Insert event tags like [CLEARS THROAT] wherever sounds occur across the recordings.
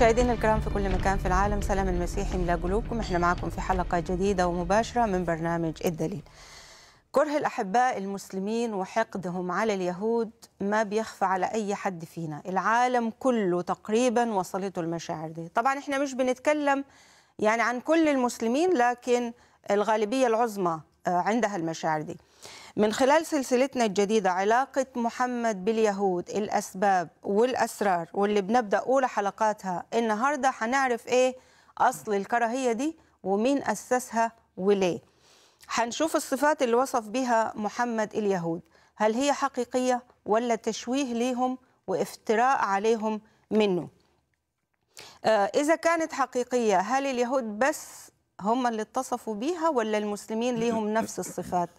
مشاهدينا الكرام في كل مكان في العالم سلام المسيح يملا قلوبكم احنا معكم في حلقه جديده ومباشره من برنامج الدليل كره الاحباء المسلمين وحقدهم على اليهود ما بيخفى على اي حد فينا العالم كله تقريبا وصلته المشاعر دي طبعا احنا مش بنتكلم يعني عن كل المسلمين لكن الغالبيه العظمى آه، عندها المشاعر دي من خلال سلسلتنا الجديدة علاقة محمد باليهود الأسباب والأسرار واللي بنبدأ أولى حلقاتها النهاردة هنعرف إيه أصل الكراهية دي ومين أسسها وليه هنشوف الصفات اللي وصف بها محمد اليهود هل هي حقيقية ولا تشويه ليهم وافتراء عليهم منه آه، إذا كانت حقيقية هل اليهود بس هم اللي اتصفوا بيها ولا المسلمين ليهم نفس الصفات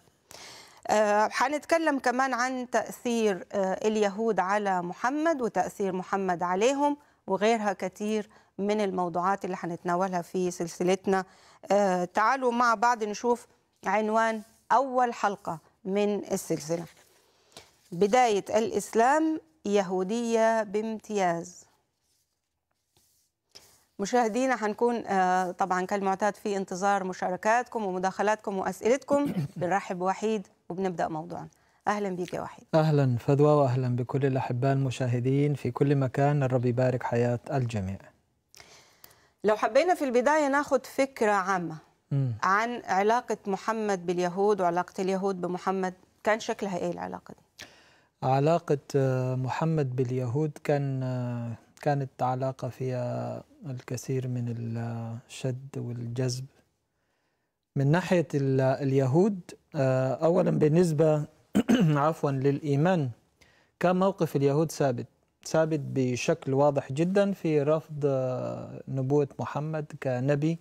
هنتكلم آه، كمان عن تأثير آه، اليهود على محمد وتأثير محمد عليهم وغيرها كتير من الموضوعات اللي هنتناولها في سلسلتنا آه، تعالوا مع بعض نشوف عنوان أول حلقة من السلسلة بداية الإسلام يهودية بامتياز مشاهدينا هنكون طبعا كالمعتاد في انتظار مشاركاتكم ومداخلاتكم واسئلتكم بنرحب وحيد وبنبدأ موضوعنا أهلا بيك يا وحيد أهلا فدوى وأهلا بكل الأحباء المشاهدين في كل مكان الرب يبارك حياة الجميع لو حبينا في البداية ناخذ فكرة عامة م. عن علاقة محمد باليهود وعلاقة اليهود بمحمد كان شكلها إيه العلاقة دي؟ علاقة آه، محمد باليهود كان آه، كانت علاقة فيها الكثير من الشد والجذب من ناحية اليهود آه، أولا بالنسبة [CLEARS THROAT] عفوا للإيمان كان موقف اليهود ثابت ثابت بشكل واضح جدا في رفض آه، نبوة محمد كنبي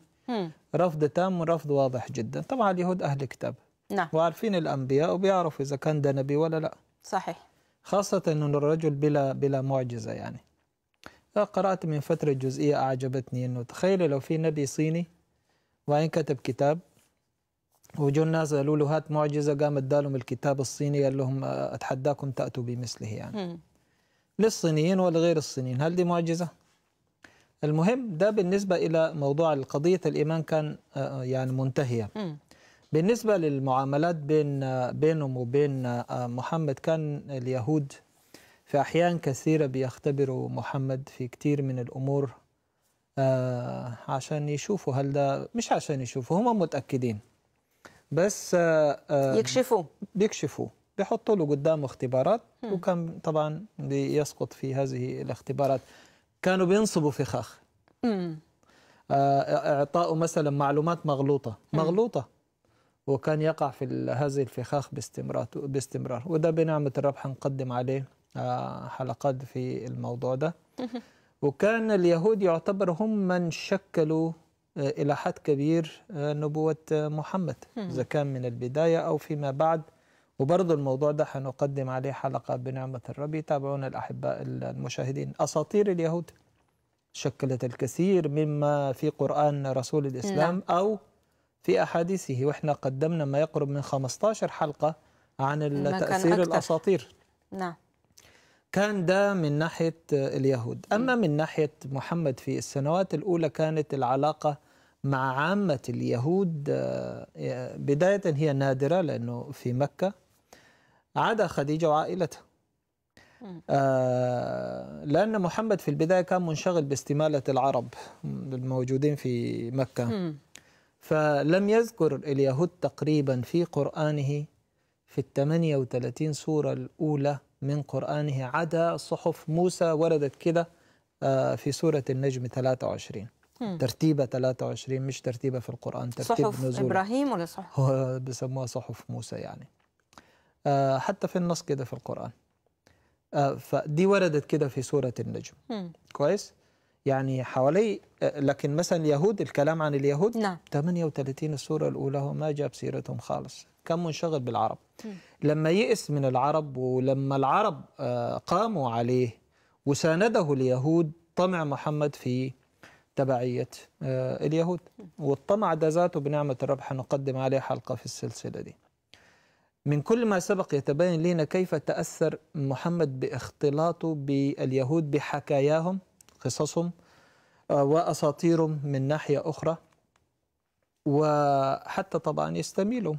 رفض تام ورفض واضح جدا طبعا اليهود أهل كتاب نعم وعارفين الأنبياء وبيعرفوا إذا كان ده نبي ولا لا صحيح خاصة أن الرجل بلا بلا معجزة يعني آه، قرأت من فترة جزئية أعجبتني أنه تخيل لو في نبي صيني وإن كتب كتاب وجو الناس قالوا له هات معجزه قام ادالهم الكتاب الصيني قال لهم آه، اتحداكم تاتوا بمثله يعني مم. للصينيين ولغير الصينيين هل دي معجزه؟ المهم ده بالنسبه الى موضوع قضيه الايمان كان آه، آه، يعني منتهيه مم. بالنسبه للمعاملات بين بينهم وبين محمد كان اليهود في احيان كثيره بيختبروا محمد في كثير من الامور عشان يشوفوا هل ده مش عشان يشوفوا هم متاكدين بس آه، آه، يكشفوه بيكشفوه بيحطوا له قدامه اختبارات وكان طبعا بيسقط في هذه الاختبارات كانوا بينصبوا فخاخ آه، اعطائه مثلا معلومات مغلوطه مغلوطه وكان يقع في هذه الفخاخ باستمرار باستمرار وده بنعمه الرب حنقدم عليه حلقات في الموضوع ده وكان اليهود يعتبر هم من شكلوا آه، إلى حد كبير آه، نبوة آه، محمد إذا كان من البداية أو فيما بعد وبرضه الموضوع ده حنقدم عليه حلقة بنعمة الرب تابعونا الأحباء المشاهدين أساطير اليهود شكلت الكثير مما في قرآن رسول الإسلام نعم. أو في أحاديثه وإحنا قدمنا ما يقرب من 15 حلقة عن تأثير الأساطير نعم كان ده من ناحية اليهود أما من ناحية محمد في السنوات الأولى كانت العلاقة مع عامة اليهود آه، بداية هي نادرة لأنه في مكة عدا خديجة وعائلتها آه، لأن محمد في البداية كان منشغل باستمالة العرب الموجودين في مكة فلم يذكر اليهود تقريبا في قرآنه في الثمانية وثلاثين سورة الأولى من قرآنه عدا صحف موسى وردت كده آه، في سورة النجم 23 ترتيبة 23 مش ترتيبة في القرآن ترتيب صحف نزول إبراهيم ولا صحف؟ بسموها صحف موسى يعني آه، حتى في النص كده في القرآن آه، فدي وردت كده في سورة النجم كويس؟ يعني حوالي لكن مثلا اليهود الكلام عن اليهود نعم 38 السورة الأولى هو ما جاب سيرتهم خالص كان منشغل بالعرب لما يئس من العرب ولما العرب آه، قاموا عليه وسانده اليهود طمع محمد في تبعية آه، اليهود والطمع ده ذاته بنعمة الرب حنقدم عليه حلقة في السلسلة دي من كل ما سبق يتبين لنا كيف تأثر محمد باختلاطه باليهود بحكاياهم قصصهم آه، وأساطيرهم من ناحية أخرى وحتى طبعا يستميلوا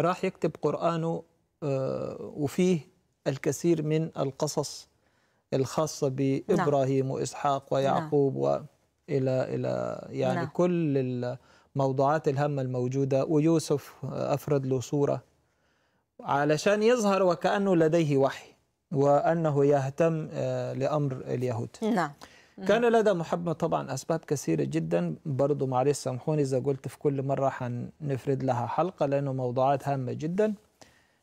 راح يكتب قرآنه آه، وفيه الكثير من القصص الخاصة بإبراهيم نعم. وإسحاق نعم. ويعقوب نعم. وإلى إلى يعني نعم. كل الموضوعات الهامة الموجودة ويوسف أفرد له صورة علشان يظهر وكأنه لديه وحي وأنه يهتم آه، لأمر اليهود نعم كان لدى محمد طبعا أسباب كثيرة جدا برضه معلش سامحوني إذا قلت في كل مرة حنفرد لها حلقة لأنه موضوعات هامة جدا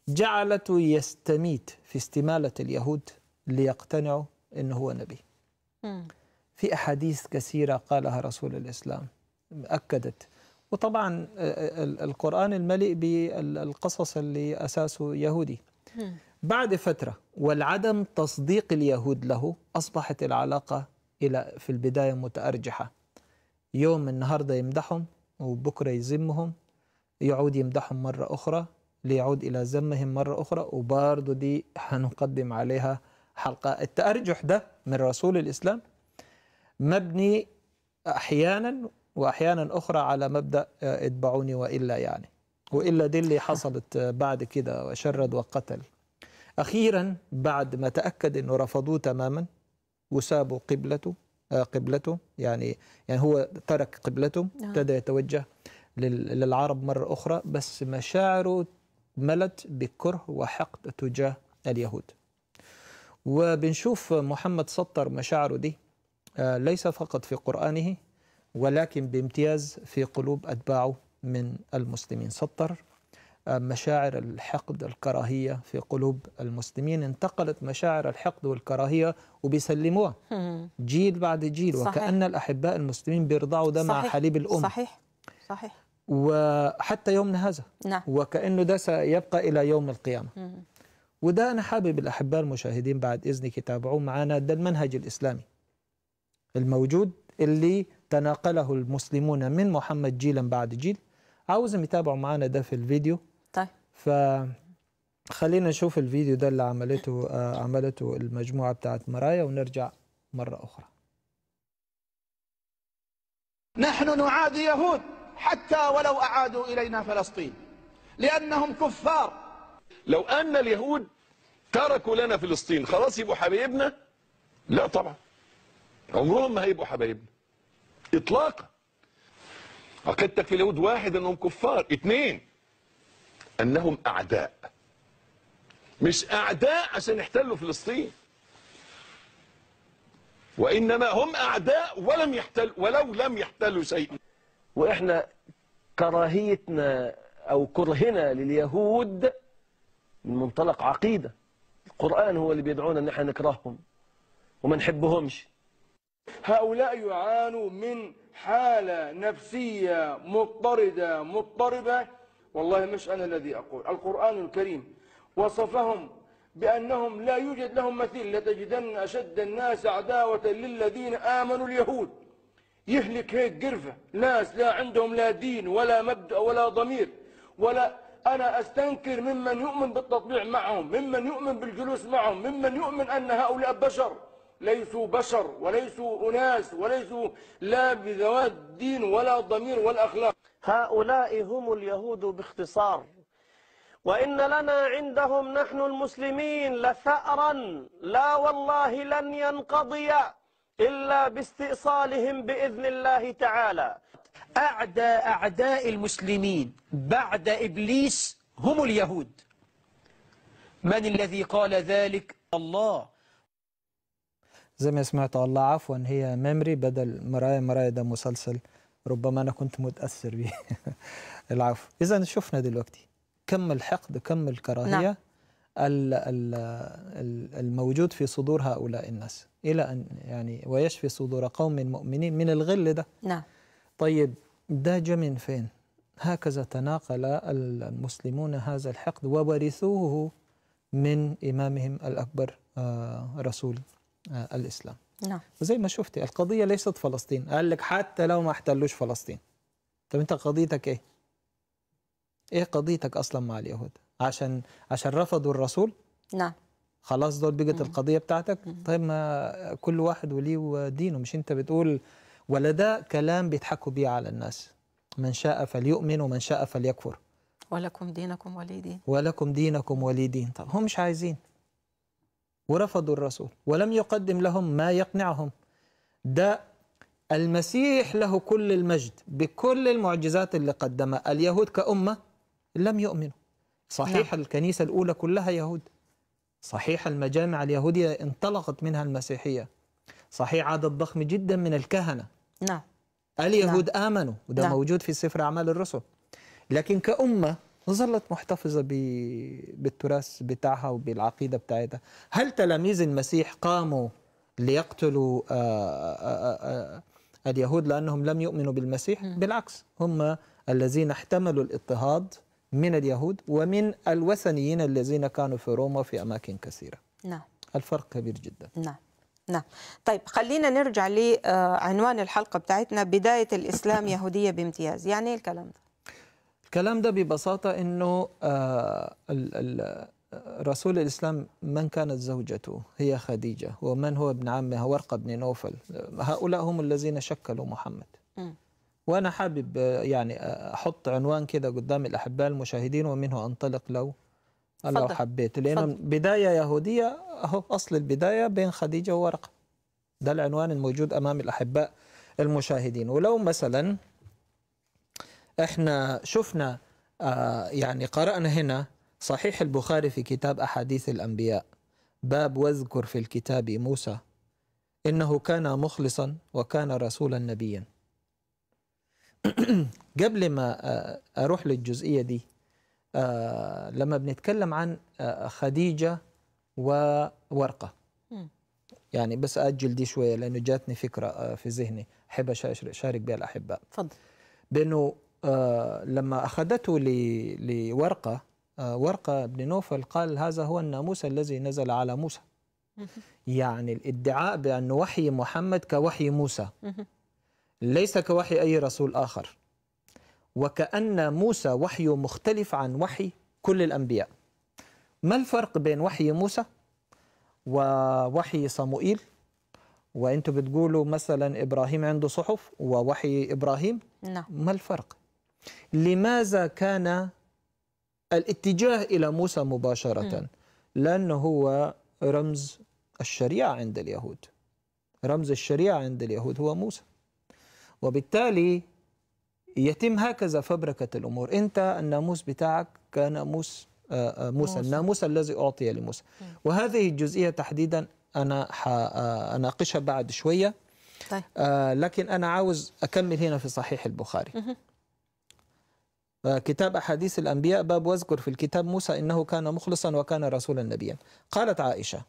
جعلته يستميت في استمالة اليهود ليقتنعوا أنه هو نبي في أحاديث كثيرة قالها رسول الإسلام أكدت وطبعا آه، آه، القرآن المليء بالقصص اللي أساسه يهودي بعد فترة والعدم تصديق اليهود له أصبحت العلاقة الى في البدايه متارجحه يوم النهارده يمدحهم وبكره يذمهم يعود يمدحهم مره اخرى ليعود الى ذمهم مره اخرى وبرضه دي هنقدم عليها حلقه التارجح ده من رسول الاسلام مبني احيانا واحيانا اخرى على مبدا آه، اتبعوني والا يعني والا دي اللي حصلت آه، بعد كده وشرد وقتل اخيرا بعد ما تاكد انه رفضوه تماما يساب قبلته آه، قبلته يعني يعني هو ترك قبلته نعم. ابتدى آه. يتوجه للعرب مرة أخرى بس مشاعره ملت بكره وحقد تجاه اليهود وبنشوف محمد سطر مشاعره دي آه، ليس فقط في قرآنه ولكن بامتياز في قلوب أتباعه من المسلمين سطر مشاعر الحقد الكراهية في قلوب المسلمين انتقلت مشاعر الحقد والكراهية وبيسلموها جيل بعد جيل صحيح. وكأن الأحباء المسلمين بيرضعوا ده صحيح. مع حليب الأم صحيح صحيح وحتى يومنا هذا نعم. وكأنه ده سيبقى إلى يوم القيامة مم. وده أنا حابب الأحباء المشاهدين بعد إذنك يتابعوه معنا ده المنهج الإسلامي الموجود اللي تناقله المسلمون من محمد جيلا بعد جيل عاوزهم يتابعوا معنا ده في الفيديو ف خلينا نشوف الفيديو ده اللي عملته آه، عملته المجموعة بتاعت مرايا ونرجع مرة أخرى نحن نعادي يهود حتى ولو أعادوا إلينا فلسطين لأنهم كفار لو أن اليهود تركوا لنا فلسطين خلاص يبقوا حبايبنا لا طبعا عمرهم ما هيبقوا حبايبنا إطلاقا عقيدتك في اليهود واحد أنهم كفار اثنين انهم اعداء مش اعداء عشان يحتلوا فلسطين وانما هم اعداء ولم يحتل ولو لم يحتلوا شيئا واحنا كراهيتنا او كرهنا لليهود من منطلق عقيده القران هو اللي بيدعونا ان احنا نكرههم وما نحبهمش هؤلاء يعانوا من حاله نفسيه مضطرده مضطربه والله مش أنا الذي أقول القرآن الكريم وصفهم بأنهم لا يوجد لهم مثيل لتجدن أشد الناس عداوة للذين آمنوا اليهود يهلك هيك قرفة ناس لا عندهم لا دين ولا مبدأ ولا ضمير ولا أنا أستنكر ممن يؤمن بالتطبيع معهم ممن يؤمن بالجلوس معهم ممن يؤمن أن هؤلاء بشر ليسوا بشر وليسوا أناس وليسوا لا بذوات دين ولا ضمير ولا أخلاق هؤلاء هم اليهود باختصار وإن لنا عندهم نحن المسلمين لثأرا لا والله لن ينقضي إلا باستئصالهم بإذن الله تعالى أعدى أعداء المسلمين بعد إبليس هم اليهود من الذي قال ذلك الله زي ما سمعت الله عفوا هي ميمري بدل مرايا مرايا ده مسلسل ربما أنا كنت متأثر به [LAUGHS] العفو إذا شفنا دلوقتي كم الحقد كم الكراهية نعم. الموجود في صدور هؤلاء الناس إلى أن يعني ويشفي صدور قوم مؤمنين من الغل ده نعم طيب ده جاء من فين؟ هكذا تناقل المسلمون هذا الحقد وورثوه من إمامهم الأكبر آه، رسول آه، الإسلام نعم وزي ما شفتي القضية ليست فلسطين قال لك حتى لو ما احتلوش فلسطين طب أنت قضيتك إيه؟ إيه قضيتك أصلا مع اليهود؟ عشان عشان رفضوا الرسول؟ نعم خلاص دول بقت القضية بتاعتك؟ طيب ما كل واحد وليه دينه مش أنت بتقول ولا ده كلام بيضحكوا بيه على الناس من شاء فليؤمن ومن شاء فليكفر ولكم دينكم ولي دين ولكم دينكم ولي دين طب هم مش عايزين ورفضوا الرسول ولم يقدم لهم ما يقنعهم ده المسيح له كل المجد بكل المعجزات اللي قدمها اليهود كأمة لم يؤمنوا صحيح نعم. الكنيسة الأولى كلها يهود صحيح المجامع اليهودية انطلقت منها المسيحية صحيح عدد ضخم جدا من الكهنة نعم اليهود نعم. آمنوا وده نعم. موجود في سفر أعمال الرسل لكن كأمة ظلت محتفظة بالتراث بتاعها وبالعقيدة بتاعتها هل تلاميذ المسيح قاموا ليقتلوا آآ آه، آآ آه، آه، اليهود لأنهم لم يؤمنوا بالمسيح بالعكس هم الذين احتملوا الاضطهاد من اليهود ومن الوثنيين الذين كانوا في روما في أماكن كثيرة نعم الفرق كبير جدا نعم نعم طيب خلينا نرجع لعنوان الحلقة بتاعتنا بداية الإسلام يهودية بامتياز يعني إيه الكلام ده الكلام ده ببساطة أنه آه، رسول الإسلام من كانت زوجته هي خديجة ومن هو ابن عمها ورقة بن نوفل هؤلاء هم الذين شكلوا محمد وأنا حابب آه، يعني آه، أحط عنوان كده قدام الأحباء المشاهدين ومنه أنطلق لو فضل. لو حبيت لأنه بداية يهودية أهو أصل البداية بين خديجة وورقة ده العنوان الموجود أمام الأحباء المشاهدين ولو مثلا احنا شفنا آه، يعني قرأنا هنا صحيح البخاري في كتاب أحاديث الأنبياء باب واذكر في الكتاب موسى إنه كان مخلصا وكان رسولا نبيا [CLEARS THROAT] قبل ما آه، أروح للجزئية دي آه، لما بنتكلم عن خديجة وورقة يعني بس أجل دي شوية لأنه جاتني فكرة في ذهني أحب أشارك بها الأحباء تفضل بأنه آه، لما أخذته لورقة آه، ورقة بن نوفل قال هذا هو الناموس الذي نزل على موسى يعني الادعاء بأن وحي محمد كوحي موسى ليس كوحي أي رسول آخر وكأن موسى وحيه مختلف عن وحي كل الأنبياء ما الفرق بين وحي موسى ووحي صموئيل وانتم بتقولوا مثلا ابراهيم عنده صحف ووحي ابراهيم نعم ما الفرق لماذا كان الاتجاه إلى موسى مباشرة لأنه هو رمز الشريعة عند اليهود رمز الشريعة عند اليهود هو موسى وبالتالي يتم هكذا فبركة الأمور أنت الناموس بتاعك كان آه، آه، موسى, موسى الناموس الذي أعطي لموسى وهذه الجزئية تحديدا أنا آه، أناقشها بعد شوية طيب. لكن أنا عاوز أكمل هنا في صحيح البخاري كتاب أحاديث الأنبياء باب واذكر في الكتاب موسى إنه كان مخلصا وكان رسولا نبيا قالت عائشة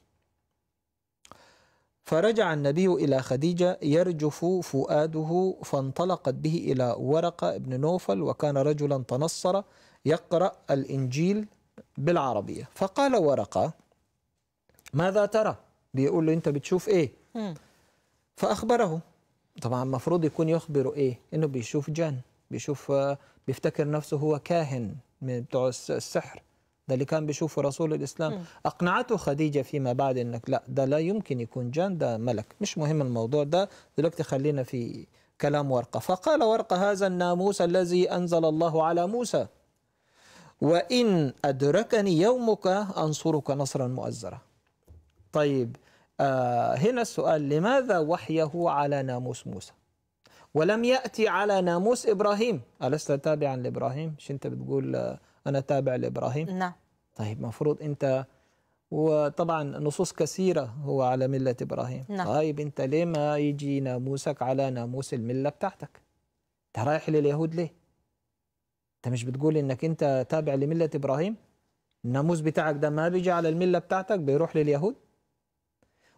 فرجع النبي إلى خديجة يرجف فؤاده فانطلقت به إلى ورقة بن نوفل وكان رجلا تنصر يقرأ الإنجيل بالعربية فقال ورقة ماذا ترى؟ بيقول له أنت بتشوف إيه؟ فأخبره طبعا المفروض يكون يخبره إيه؟ إنه بيشوف جان بيشوف بيفتكر نفسه هو كاهن من بتوع السحر ده اللي كان بيشوفه رسول الاسلام م. اقنعته خديجه فيما بعد انك لا ده لا يمكن يكون جان ده ملك مش مهم الموضوع ده دلوقتي خلينا في كلام ورقه فقال ورقه هذا الناموس الذي انزل الله على موسى وان ادركني يومك انصرك نصرا مؤزرا طيب آه هنا السؤال لماذا وحيه على ناموس موسى ولم يأتي على ناموس إبراهيم ألست تابعا لإبراهيم مش أنت بتقول آه، أنا تابع لإبراهيم نعم طيب المفروض أنت وطبعا نصوص كثيرة هو على ملة إبراهيم نعم. طيب أنت ليه ما يجي ناموسك على ناموس الملة بتاعتك أنت رايح لليهود ليه أنت مش بتقول أنك أنت تابع لملة إبراهيم الناموس بتاعك ده ما بيجي على الملة بتاعتك بيروح لليهود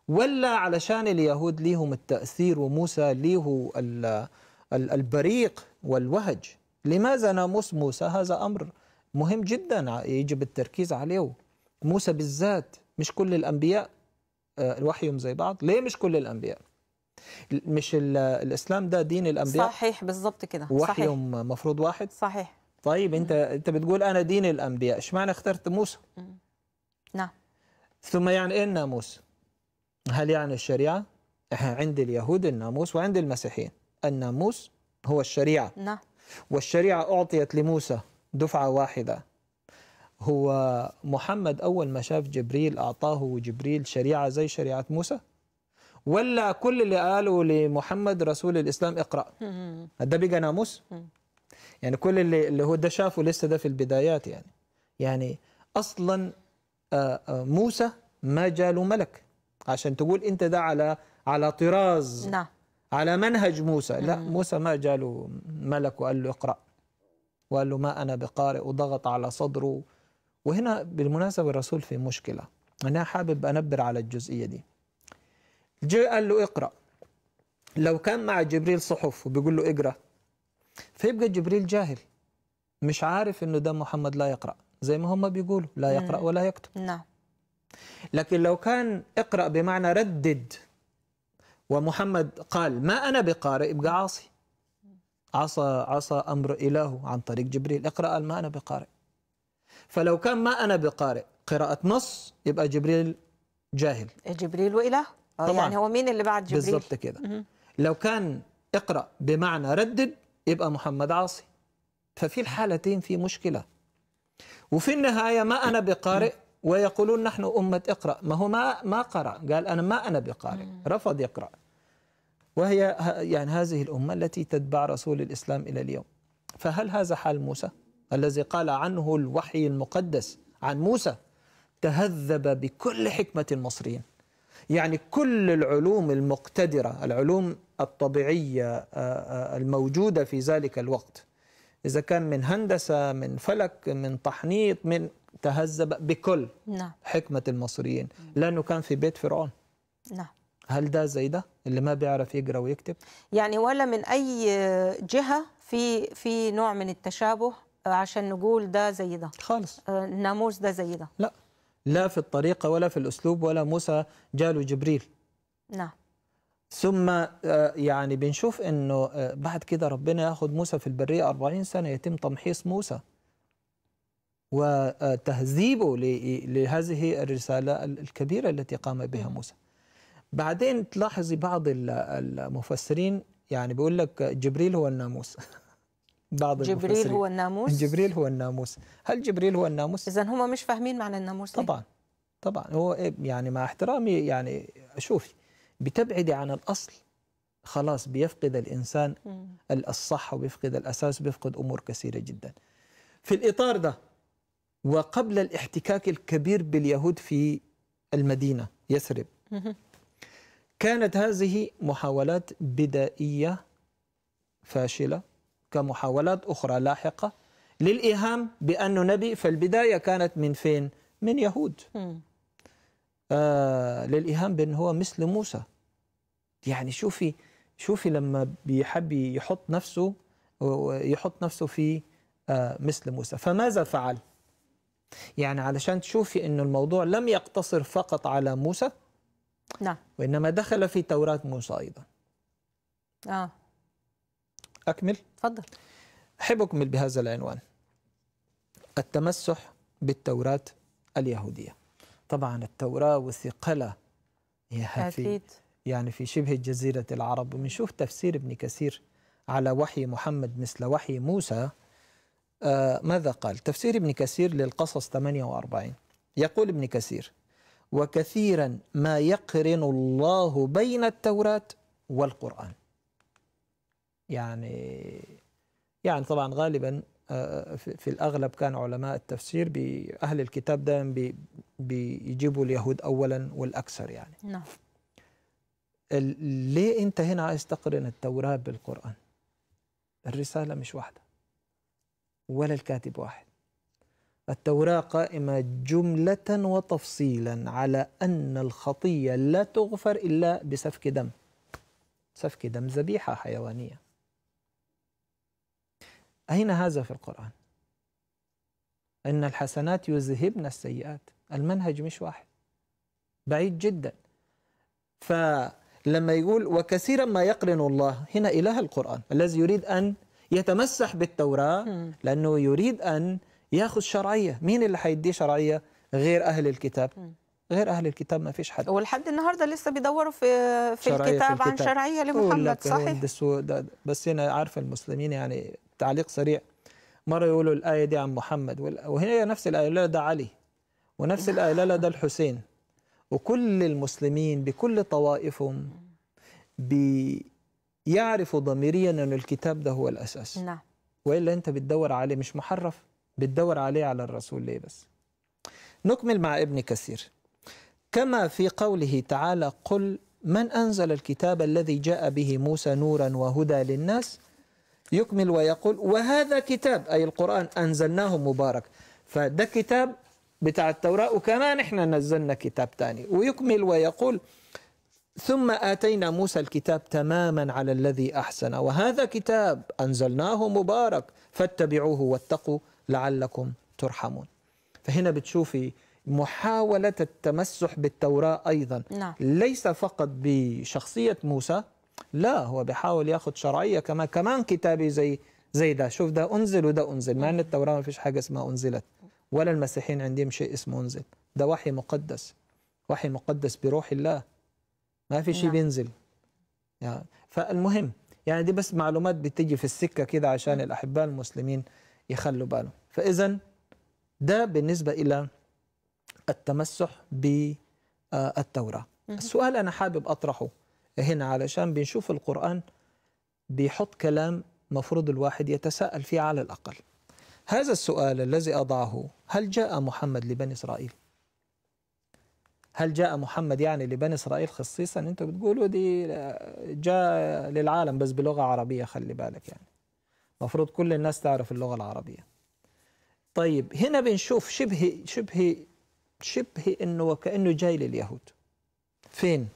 ولا علشان اليهود ليهم التأثير وموسى ليه البريق والوهج لماذا ناموس موسى هذا أمر مهم جدا يجب التركيز عليه موسى بالذات مش كل الأنبياء آه، وحيهم زي بعض ليه مش كل الأنبياء مش الإسلام ده دين الأنبياء صحيح بالظبط كده وحيهم صحيح. مفروض واحد صحيح طيب انت انت بتقول انا دين الانبياء اشمعنى اخترت موسى نعم ثم يعني ايه الناموس هل يعني الشريعة؟ احنا عند اليهود الناموس وعند المسيحيين الناموس هو الشريعة نعم والشريعة أعطيت لموسى دفعة واحدة هو محمد أول ما شاف جبريل أعطاه جبريل شريعة زي شريعة موسى ولا كل اللي قالوا لمحمد رسول الإسلام اقرأ ده بقى ناموس يعني كل اللي, اللي هو ده شافه لسه ده في البدايات يعني يعني أصلا آه، آه، موسى ما جاله ملك عشان تقول انت ده على على طراز نعم على منهج موسى لا موسى ما جاله ملك وقال له اقرأ وقال له ما أنا بقارئ وضغط على صدره وهنا بالمناسبة الرسول في مشكلة أنا حابب أنبر على الجزئية دي جاء قال له اقرأ لو كان مع جبريل صحف وبيقول له اقرأ فيبقى جبريل جاهل مش عارف انه ده محمد لا يقرأ زي ما هم بيقولوا لا يقرأ ولا يكتب نعم لكن لو كان اقرأ بمعنى ردد ومحمد قال ما أنا بقارئ يبقى عاصي عصى عصى أمر إله عن طريق جبريل اقرأ قال ما أنا بقارئ فلو كان ما أنا بقارئ قراءة نص يبقى جبريل جاهل جبريل وإله آه، طبعا يعني هو مين اللي بعد جبريل بالضبط كده لو كان اقرأ بمعنى ردد يبقى محمد عاصي ففي الحالتين في مشكلة وفي النهاية ما أنا بقارئ ويقولون نحن أمة اقرأ ما هو ما ما قرأ قال أنا ما أنا بقارئ رفض يقرأ وهي يعني هذه الأمة التي تتبع رسول الإسلام إلى اليوم فهل هذا حال موسى الذي قال عنه الوحي المقدس عن موسى تهذب بكل حكمة المصريين يعني كل العلوم المقتدرة العلوم الطبيعية الموجودة في ذلك الوقت إذا كان من هندسة من فلك من تحنيط من تهذب بكل نعم. حكمة المصريين لأنه كان في بيت فرعون نعم هل ده زي ده اللي ما بيعرف يقرأ ويكتب يعني ولا من أي جهة في في نوع من التشابه عشان نقول ده زي آه، ده خالص الناموس ده زي ده لا لا في الطريقة ولا في الأسلوب ولا موسى جاله جبريل نعم ثم آه، يعني بنشوف انه آه، بعد كده ربنا يأخذ موسى في البريه 40 سنه يتم تمحيص موسى وتهذيبه لهذه الرسالة الكبيرة التي قام بها موسى بعدين تلاحظي بعض المفسرين يعني بيقول لك جبريل هو الناموس [LAUGHS] بعض جبريل المفسرين. هو الناموس جبريل هو الناموس هل جبريل هو الناموس اذا هم مش فاهمين معنى الناموس طبعا طبعا هو إيه، يعني مع احترامي يعني شوفي بتبعدي عن الاصل خلاص بيفقد الانسان الصحه وبيفقد الاساس وبيفقد امور كثيره جدا في الاطار ده وقبل الاحتكاك الكبير باليهود في المدينة يثرب كانت هذه محاولات بدائية فاشلة كمحاولات أخرى لاحقة للإيهام بأنه نبي فالبداية كانت من فين؟ من يهود آه للإيهام بأنه هو مثل موسى يعني شوفي شوفي لما بيحب يحط نفسه يحط نفسه في آه مثل موسى فماذا فعل؟ يعني علشان تشوفي أن الموضوع لم يقتصر فقط على موسى نعم وإنما دخل في توراة موسى أيضا آه أكمل تفضل أحب أكمل بهذا العنوان التمسح بالتوراة اليهودية طبعا التوراة وثقلة هي أكيد يعني في شبه جزيرة العرب وبنشوف تفسير ابن كثير على وحي محمد مثل وحي موسى آه، ماذا قال تفسير ابن كثير للقصص 48 يقول ابن كثير وكثيرا ما يقرن الله بين التوراة والقرآن يعني يعني طبعا غالبا آه، آه، في الأغلب كان علماء التفسير أهل الكتاب دائما بيجيبوا اليهود أولا والأكثر يعني نعم ليه أنت هنا عايز تقرن التوراة بالقرآن الرسالة مش واحدة ولا الكاتب واحد التوراة قائمة جملة وتفصيلا على أن الخطية لا تغفر إلا بسفك دم سفك دم ذبيحة حيوانية أين هذا في القرآن؟ أن الحسنات يذهبن السيئات المنهج مش واحد بعيد جدا فلما يقول وكثيرا ما يقرن الله هنا إله القرآن الذي يريد أن يتمسح بالتوراة لأنه يريد أن ياخذ شرعية مين اللي حيدي شرعية غير أهل الكتاب غير اهل الكتاب ما فيش حد ولحد النهارده لسه بيدوروا في في الكتاب, في الكتاب عن شرعيه لمحمد صحيح بس هنا عارف المسلمين يعني تعليق سريع مره يقولوا الايه دي عن محمد وهي نفس الايه لا ده علي ونفس الايه لا ده الحسين وكل المسلمين بكل طوائفهم بي يعرف ضميريا أن الكتاب ده هو الأساس نعم وإلا أنت بتدور عليه مش محرف بتدور عليه على الرسول ليه بس نكمل مع ابن كثير كما في قوله تعالى قل من أنزل الكتاب الذي جاء به موسى نورا وهدى للناس يكمل ويقول وهذا كتاب أي القرآن أنزلناه مبارك فده كتاب بتاع التوراة وكمان احنا نزلنا كتاب تاني ويكمل ويقول ثم آتينا موسى الكتاب تماما على الذي أحسن وهذا كتاب أنزلناه مبارك فاتبعوه واتقوا لعلكم ترحمون فهنا بتشوفي محاولة التمسح بالتوراة أيضا نعم. ليس فقط بشخصية موسى لا هو بيحاول يأخذ شرعية كما كمان كتابي زي زي ده شوف ده أنزل وده أنزل مع أن التوراة ما فيش حاجة اسمها أنزلت ولا المسيحيين عندهم شيء اسمه أنزل ده وحي مقدس وحي مقدس بروح الله ما في شيء نعم. بينزل يعني فالمهم يعني دي بس معلومات بتيجي في السكه كده عشان الاحباء المسلمين يخلوا بالهم فاذا ده بالنسبه الى التمسح بالتوراه السؤال انا حابب اطرحه هنا علشان بنشوف القران بيحط كلام مفروض الواحد يتساءل فيه على الاقل هذا السؤال الذي اضعه هل جاء محمد لبني اسرائيل هل جاء محمد يعني لبني إسرائيل خصيصا انت بتقولوا دي جاء للعالم بس بلغة عربية خلي بالك يعني المفروض كل الناس تعرف اللغة العربية طيب هنا بنشوف شبه شبه شبه أنه وكأنه جاي لليهود فين؟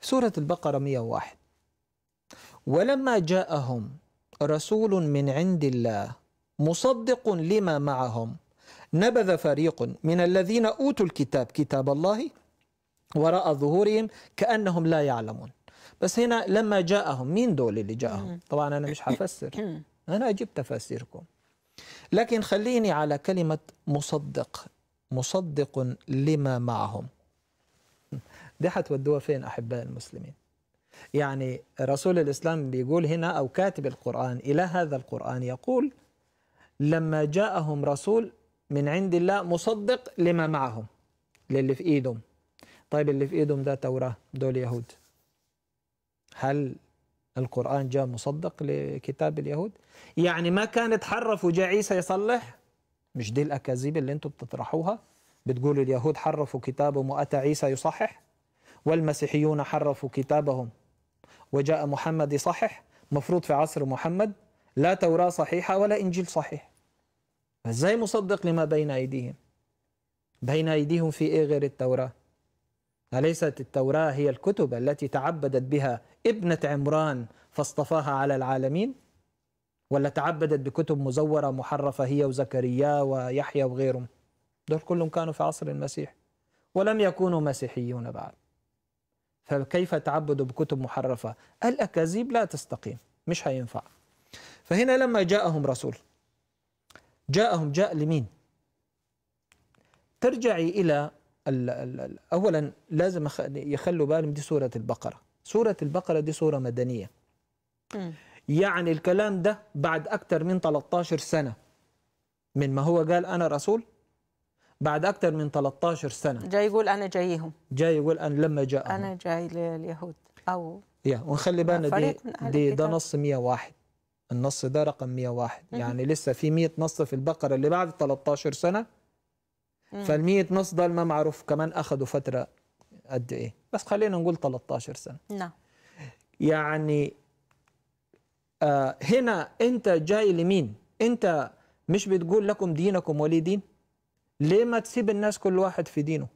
سورة البقرة 101 ولما جاءهم رسول من عند الله مصدق لما معهم نبذ فريق من الذين أوتوا الكتاب كتاب الله وراء ظهورهم كأنهم لا يعلمون بس هنا لما جاءهم مين دول اللي جاءهم طبعا أنا مش حفسر [COUGHS] أنا أجيب تفاسيركم لكن خليني على كلمة مصدق مصدق لما معهم [LAUGHS] دي حتودوها فين أحباء المسلمين يعني رسول الإسلام بيقول هنا أو كاتب القرآن إلى هذا القرآن يقول لما جاءهم رسول من عند الله مصدق لما معهم للي في ايدهم طيب اللي في ايدهم ده توراه دول يهود هل القرآن جاء مصدق لكتاب اليهود يعني ما كان اتحرف وجاء عيسى يصلح مش دي الأكاذيب اللي انتم بتطرحوها بتقولوا اليهود حرفوا كتابهم وأتى عيسى يصحح والمسيحيون حرفوا كتابهم وجاء محمد يصحح مفروض في عصر محمد لا توراة صحيحة ولا إنجيل صحيح ازاي مصدق لما بين ايديهم بين ايديهم في ايه غير التوراه أليست التوراة هي الكتب التي تعبدت بها ابنة عمران فاصطفاها على العالمين؟ ولا تعبدت بكتب مزورة محرفة هي وزكريا ويحيى وغيرهم؟ دول كلهم كانوا في عصر المسيح ولم يكونوا مسيحيون بعد. فكيف تعبدوا بكتب محرفة؟ الأكاذيب لا تستقيم، مش هينفع. فهنا لما جاءهم رسول جاءهم جاء لمين ترجعي إلى ال ال أولا لازم يخلوا بالهم دي سورة البقرة سورة البقرة دي سورة مدنية يعني الكلام ده بعد أكثر من 13 سنة من ما هو قال أنا رسول بعد أكثر من 13 سنة جاي يقول أنا جايهم جاي يقول أنا لما جاء أنا جاي لليهود أو يا ونخلي بالنا دي, دي ده نص 101 النص ده رقم 101 يعني لسه في 100 نص في البقرة اللي بعد 13 سنة فال 100 نص ده ما معروف كمان أخدوا فترة قد إيه بس خلينا نقول 13 سنة نعم يعني آه هنا أنت جاي لمين أنت مش بتقول لكم دينكم ولي دين ليه ما تسيب الناس كل واحد في دينه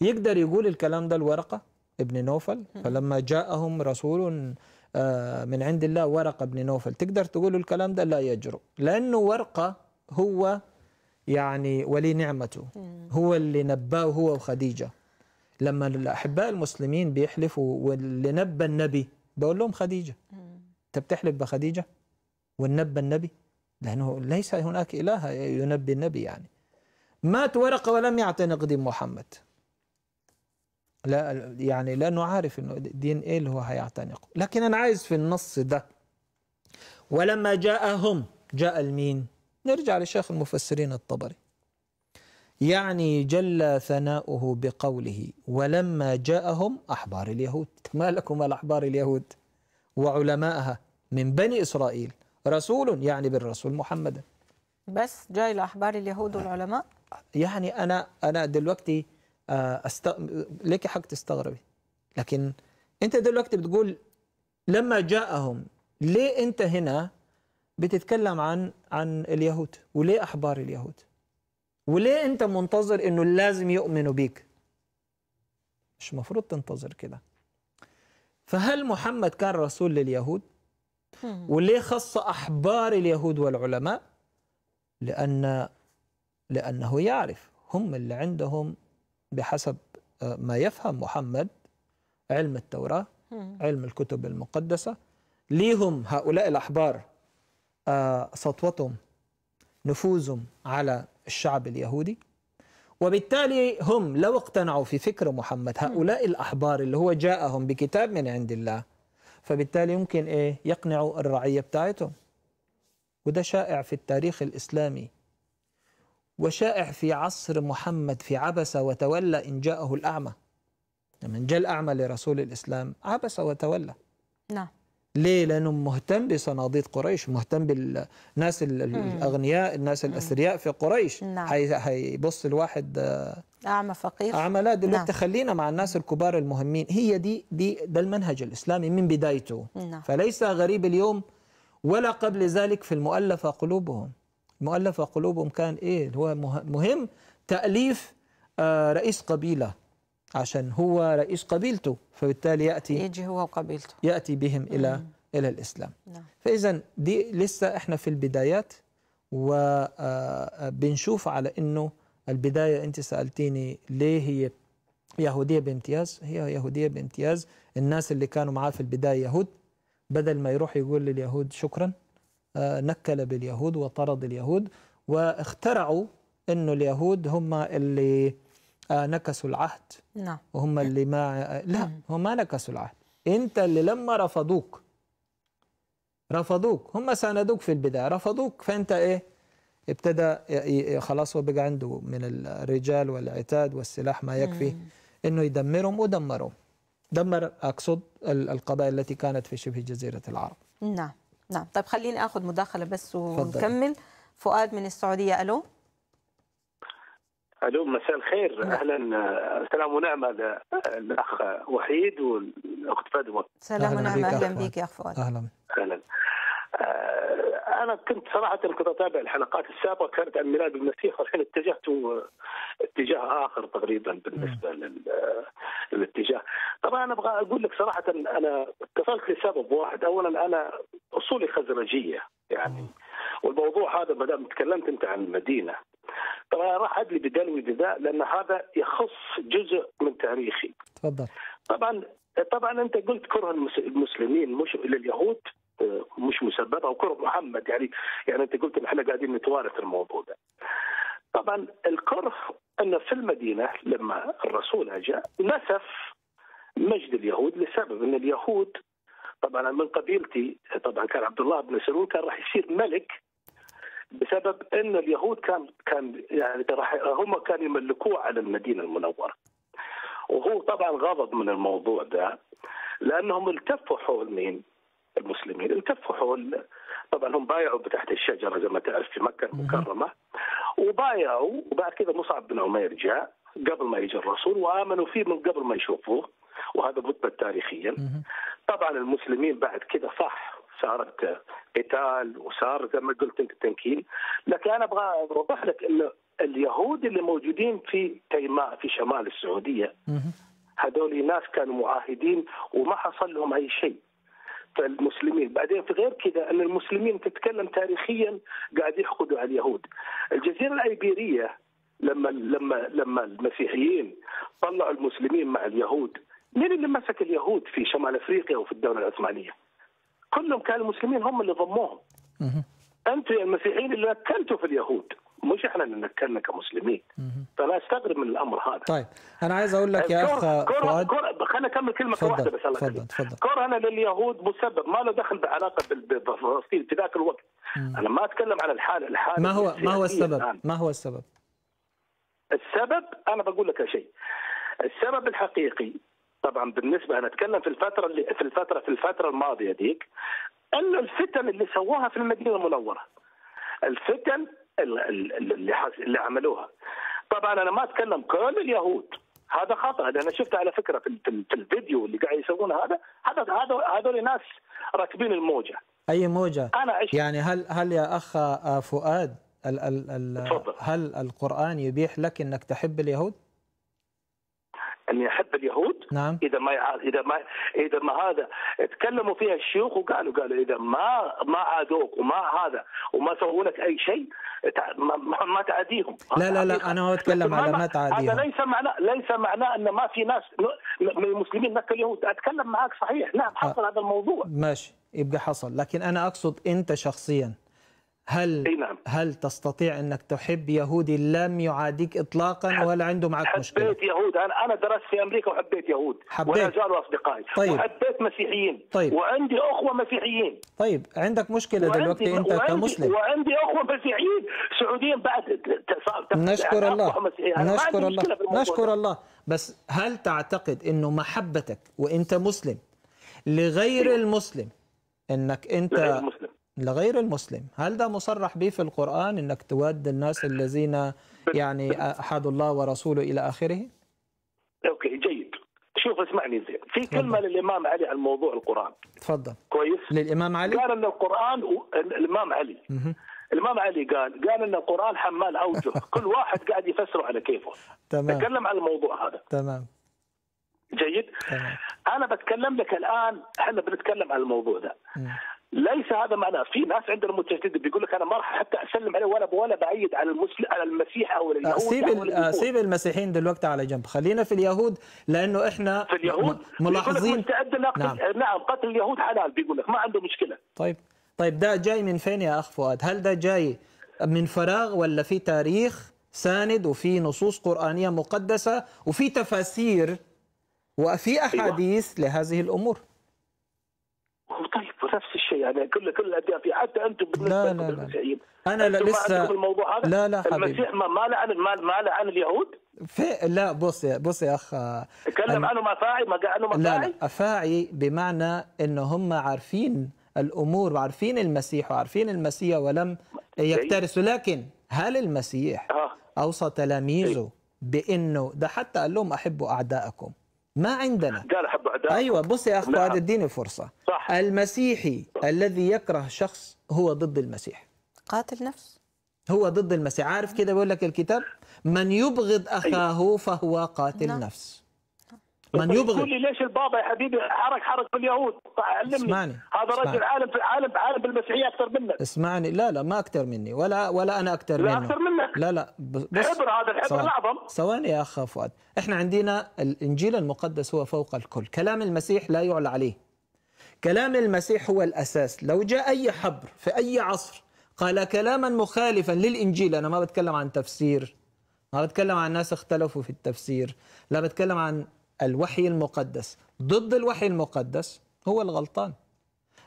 يقدر يقول الكلام ده الورقة ابن نوفل فلما جاءهم رسول آه، من عند الله ورقة بن نوفل تقدر تقول الكلام ده لا يجرؤ لأنه ورقة هو يعني ولي نعمته هو اللي نباه هو وخديجة لما الأحباء المسلمين بيحلفوا واللي نبى النبي بقول لهم خديجة أنت بتحلف بخديجة والنبى النبي لأنه ليس هناك إله ينبي النبي يعني مات ورقة ولم يعتنق دين محمد لا يعني لانه عارف انه دين ان ايه اللي هو هيعتنقه لكن انا عايز في النص ده ولما جاءهم جاء المين نرجع لشيخ المفسرين الطبري يعني جل ثناؤه بقوله ولما جاءهم أحبار اليهود [LAUGHS] ما لكم الأحبار اليهود وعلماءها من بني إسرائيل رسول يعني بالرسول محمدا بس جاي لأحبار اليهود والعلماء يعني أنا أنا دلوقتي آه، أست... ليك حق تستغربي لكن انت دلوقتي بتقول لما جاءهم ليه انت هنا بتتكلم عن عن اليهود وليه احبار اليهود وليه انت منتظر انه لازم يؤمنوا بيك مش المفروض تنتظر كده فهل محمد كان رسول لليهود وليه خص احبار اليهود والعلماء لان لانه يعرف هم اللي عندهم بحسب آه، ما يفهم محمد علم التوراة علم الكتب المقدسة ليهم هؤلاء الأحبار آه، سطوتهم نفوذهم على الشعب اليهودي وبالتالي هم لو اقتنعوا في فكر محمد هؤلاء الأحبار اللي هو جاءهم بكتاب من عند الله فبالتالي يمكن إيه يقنعوا الرعية بتاعتهم وده شائع في التاريخ الإسلامي وشائع في عصر محمد في عبس وتولى إن جاءه الأعمى لما يعني جاء الأعمى لرسول الإسلام عبس وتولى نعم ليه؟ لأنه مهتم بصناديد قريش مهتم بالناس الأغنياء الناس الأثرياء في قريش نعم. هيبص الواحد آه، أعمى فقير أعمى لا دلوقتي نعم. خلينا مع الناس الكبار المهمين هي دي دي ده المنهج الإسلامي من بدايته نعم. فليس غريب اليوم ولا قبل ذلك في المؤلفة قلوبهم مؤلفة قلوبهم كان إيه هو مهم تأليف آه، رئيس قبيلة عشان هو رئيس قبيلته فبالتالي يأتي يجي هو وقبيلته يأتي بهم إلى مم. إلى الإسلام نعم. فإذا دي لسه إحنا في البدايات وبنشوف آه، آه، على إنه البداية أنت سألتيني ليه هي يهودية بامتياز هي يهودية بامتياز الناس اللي كانوا معاه في البداية يهود بدل ما يروح يقول لليهود شكرا آه، نكل باليهود وطرد اليهود واخترعوا انه اليهود هم اللي آه، نكسوا العهد نعم وهم إيه. اللي ما آه، لا هم ما نكسوا العهد انت اللي لما رفضوك رفضوك هم ساندوك في البدايه رفضوك فانت ايه ابتدى خلاص وبقى عنده من الرجال والعتاد والسلاح ما يكفي انه يدمرهم ودمرهم دمر اقصد القبائل التي كانت في شبه جزيره العرب نعم نعم طيب خليني اخذ مداخله بس ونكمل فؤاد من السعوديه الو الو مساء الخير نعم. اهلا سلام ونعمه للاخ وحيد والاخت فاطمه سلام ونعمه اهلا بك يا اخ فؤاد اهلا اهلا آه، انا كنت صراحه كنت اتابع الحلقات السابقه كانت عن ميلاد المسيح والحين اتجهت اتجاه اخر تقريبا بالنسبه آه، للاتجاه طبعا انا ابغى اقول لك صراحه انا اتصلت لسبب واحد اولا انا اصولي خزرجيه يعني والموضوع هذا ما دام تكلمت انت عن المدينه طبعا راح ادلي بدلوي بذا لان هذا يخص جزء من تاريخي تفضل طبعا طبعا انت قلت كره المسلمين مش لليهود مش مسببه وكره محمد يعني يعني انت قلت ان احنا قاعدين نتوارث الموضوع ده. طبعا الكره ان في المدينه لما الرسول اجى نسف مجد اليهود لسبب ان اليهود طبعا من قبيلتي طبعا كان عبد الله بن سلول كان راح يصير ملك بسبب ان اليهود كان كان يعني هم كانوا يملكوه على المدينه المنوره. وهو طبعا غضب من الموضوع ده لانهم التفوا حول مين؟ المسلمين التفوا حول طبعا هم بايعوا تحت الشجره زي ما تعرف في مكه المكرمه وبايعوا وبعد كذا مصعب بن عمير جاء قبل ما يجي الرسول وامنوا فيه من قبل ما يشوفوه وهذا مثبت تاريخيا طبعا المسلمين بعد كذا صح صارت قتال وصار زي ما قلت انت تنكيل لكن انا ابغى اوضح لك انه اليهود اللي موجودين في تيماء في شمال السعوديه هذول ناس كانوا معاهدين وما حصل لهم اي شيء المسلمين بعدين في غير كذا أن المسلمين تتكلم تاريخيا قاعد يحقدوا على اليهود الجزيرة الأيبيرية لما لما لما المسيحيين طلعوا المسلمين مع اليهود مين اللي مسك اليهود في شمال افريقيا وفي الدوله العثمانيه؟ كلهم كانوا المسلمين هم اللي ضموهم. انتم يا المسيحيين اللي اكلتوا في اليهود. مش احنا اللي نتكلم كمسلمين فانا استغرب من الامر هذا طيب انا عايز اقول لك يا اخ فؤاد خليني اكمل كلمه فضل. واحده بس تفضل تفضل كورونا لليهود مسبب ما له دخل بعلاقه بفلسطين في ذاك الوقت مم. انا ما اتكلم عن الحاله الحاله ما هو ما هو السبب الآن. ما هو السبب السبب انا بقول لك شيء السبب الحقيقي طبعا بالنسبه انا اتكلم في الفتره اللي في الفتره في الفتره الماضيه ديك ان الفتن اللي سووها في المدينه المنوره الفتن اللي اللي عملوها طبعا انا ما اتكلم كل اليهود هذا خطا انا شفت على فكره في, الفيديو اللي قاعد يسوونه هذا هذا هذول ناس راكبين الموجه اي موجه انا عشت يعني هل هل يا اخ فؤاد ال ال ال هل القران يبيح لك انك تحب اليهود؟ اني احب اليهود نعم. اذا ما اذا ما اذا ما هذا تكلموا فيها الشيوخ وقالوا قالوا اذا ما ما عادوك وما هذا وما سووا لك اي شيء ما تعاديهم لا لا لا انا اتكلم على ما تعاديهم هذا ليس معناه ليس معناه ان ما في ناس من المسلمين نكل اليهود اتكلم معك صحيح نعم حصل آه. هذا الموضوع ماشي يبقى حصل لكن انا اقصد انت شخصيا هل أي نعم. هل تستطيع انك تحب يهودي لم يعاديك اطلاقا ولا عنده معك حبيت مشكله؟ حبيت يهود انا انا درست في امريكا وحبيت يهود حبيت ولا زالوا اصدقائي طيب. وحبيت مسيحيين طيب. وعندي اخوه مسيحيين طيب عندك مشكله دلوقتي انت وعندي كمسلم وعندي اخوه مسيحيين سعوديين بعد نشكر الله نشكر الله نشكر الله بس هل تعتقد انه محبتك وانت مسلم لغير المسلم انك انت لغير المسلم لغير المسلم هل ده مصرح به في القرآن أنك تود الناس الذين يعني أحد الله ورسوله إلى آخره أوكي جيد شوف اسمعني زين في كلمة تفضل. للإمام علي عن موضوع القرآن تفضل كويس للإمام علي قال أن القرآن و... الإمام علي الامام علي قال قال ان القران حمال اوجه [LAUGHS] كل واحد قاعد يفسره على كيفه تمام تكلم عن الموضوع هذا تمام جيد تمام. انا بتكلم لك الان احنا بنتكلم عن الموضوع ده مم. ليس هذا معناه في ناس عندنا متجدد بيقول لك انا ما راح حتى اسلم عليه ولا ولا بعيد على المسلم على المسيح او اليهود سيب أو سيب المسيحيين دلوقتي على جنب خلينا في اليهود لانه احنا في اليهود ملاحظين نعم. نعم قتل اليهود حلال بيقول لك ما عنده مشكله طيب طيب ده جاي من فين يا اخ فؤاد هل ده جاي من فراغ ولا في تاريخ ساند وفي نصوص قرآنية مقدسة وفي تفاسير وفي أيوة. أحاديث أيوة. لهذه الأمور طيب ونفس الشيء يعني كل كل الانديه فيه حتى انتم بالنسبه لا لا لا. انا لا لسه الموضوع هذا لا لا حبيبي المسيح ما, له عن ما, ما عن اليهود في لا بص يا بص يا اخ آه، تكلم عنهم افاعي ما قال عنهم افاعي لا, لا افاعي بمعنى انه هم عارفين الامور وعارفين المسيح وعارفين المسيح ولم يكترثوا لكن هل المسيح آه. اوصى تلاميذه بانه ده حتى قال لهم احبوا اعدائكم ما عندنا قال ايوه بص يا اخ فؤاد نعم. اديني فرصه صح. المسيحي صح. الذي يكره شخص هو ضد المسيح قاتل نفس هو ضد المسيح عارف كده بيقول لك الكتاب من يبغض اخاه أيوة. فهو قاتل نعم. نفس من يبغض تقول لي ليش البابا يا حبيبي حرك حرك باليهود علمني اسمعني. هذا اسمعني. رجل عالم في عالم عالم بالمسيحيه اكثر منك اسمعني لا لا ما اكثر مني ولا ولا انا اكثر منه لا اكثر منك لا لا بس الحبر هذا الحبر الاعظم ثواني يا اخ فؤاد احنا عندنا الانجيل المقدس هو فوق الكل كلام المسيح لا يعلى عليه كلام المسيح هو الاساس لو جاء اي حبر في اي عصر قال كلاما مخالفا للانجيل انا ما بتكلم عن تفسير ما بتكلم عن ناس اختلفوا في التفسير لا بتكلم عن الوحي المقدس ضد الوحي المقدس هو الغلطان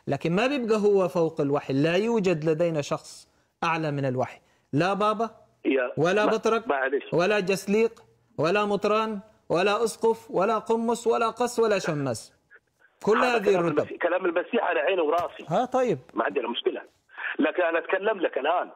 لكن ما بيبقى هو فوق الوحي لا يوجد لدينا شخص أعلى من الوحي لا بابا ولا بطرك ولا جسليق ولا مطران ولا أسقف ولا قمص ولا قص ولا شمس كل هذه الرتب كلام المسيح على عيني وراسي ها طيب ما عندنا مشكلة لكن أنا أتكلم لك الآن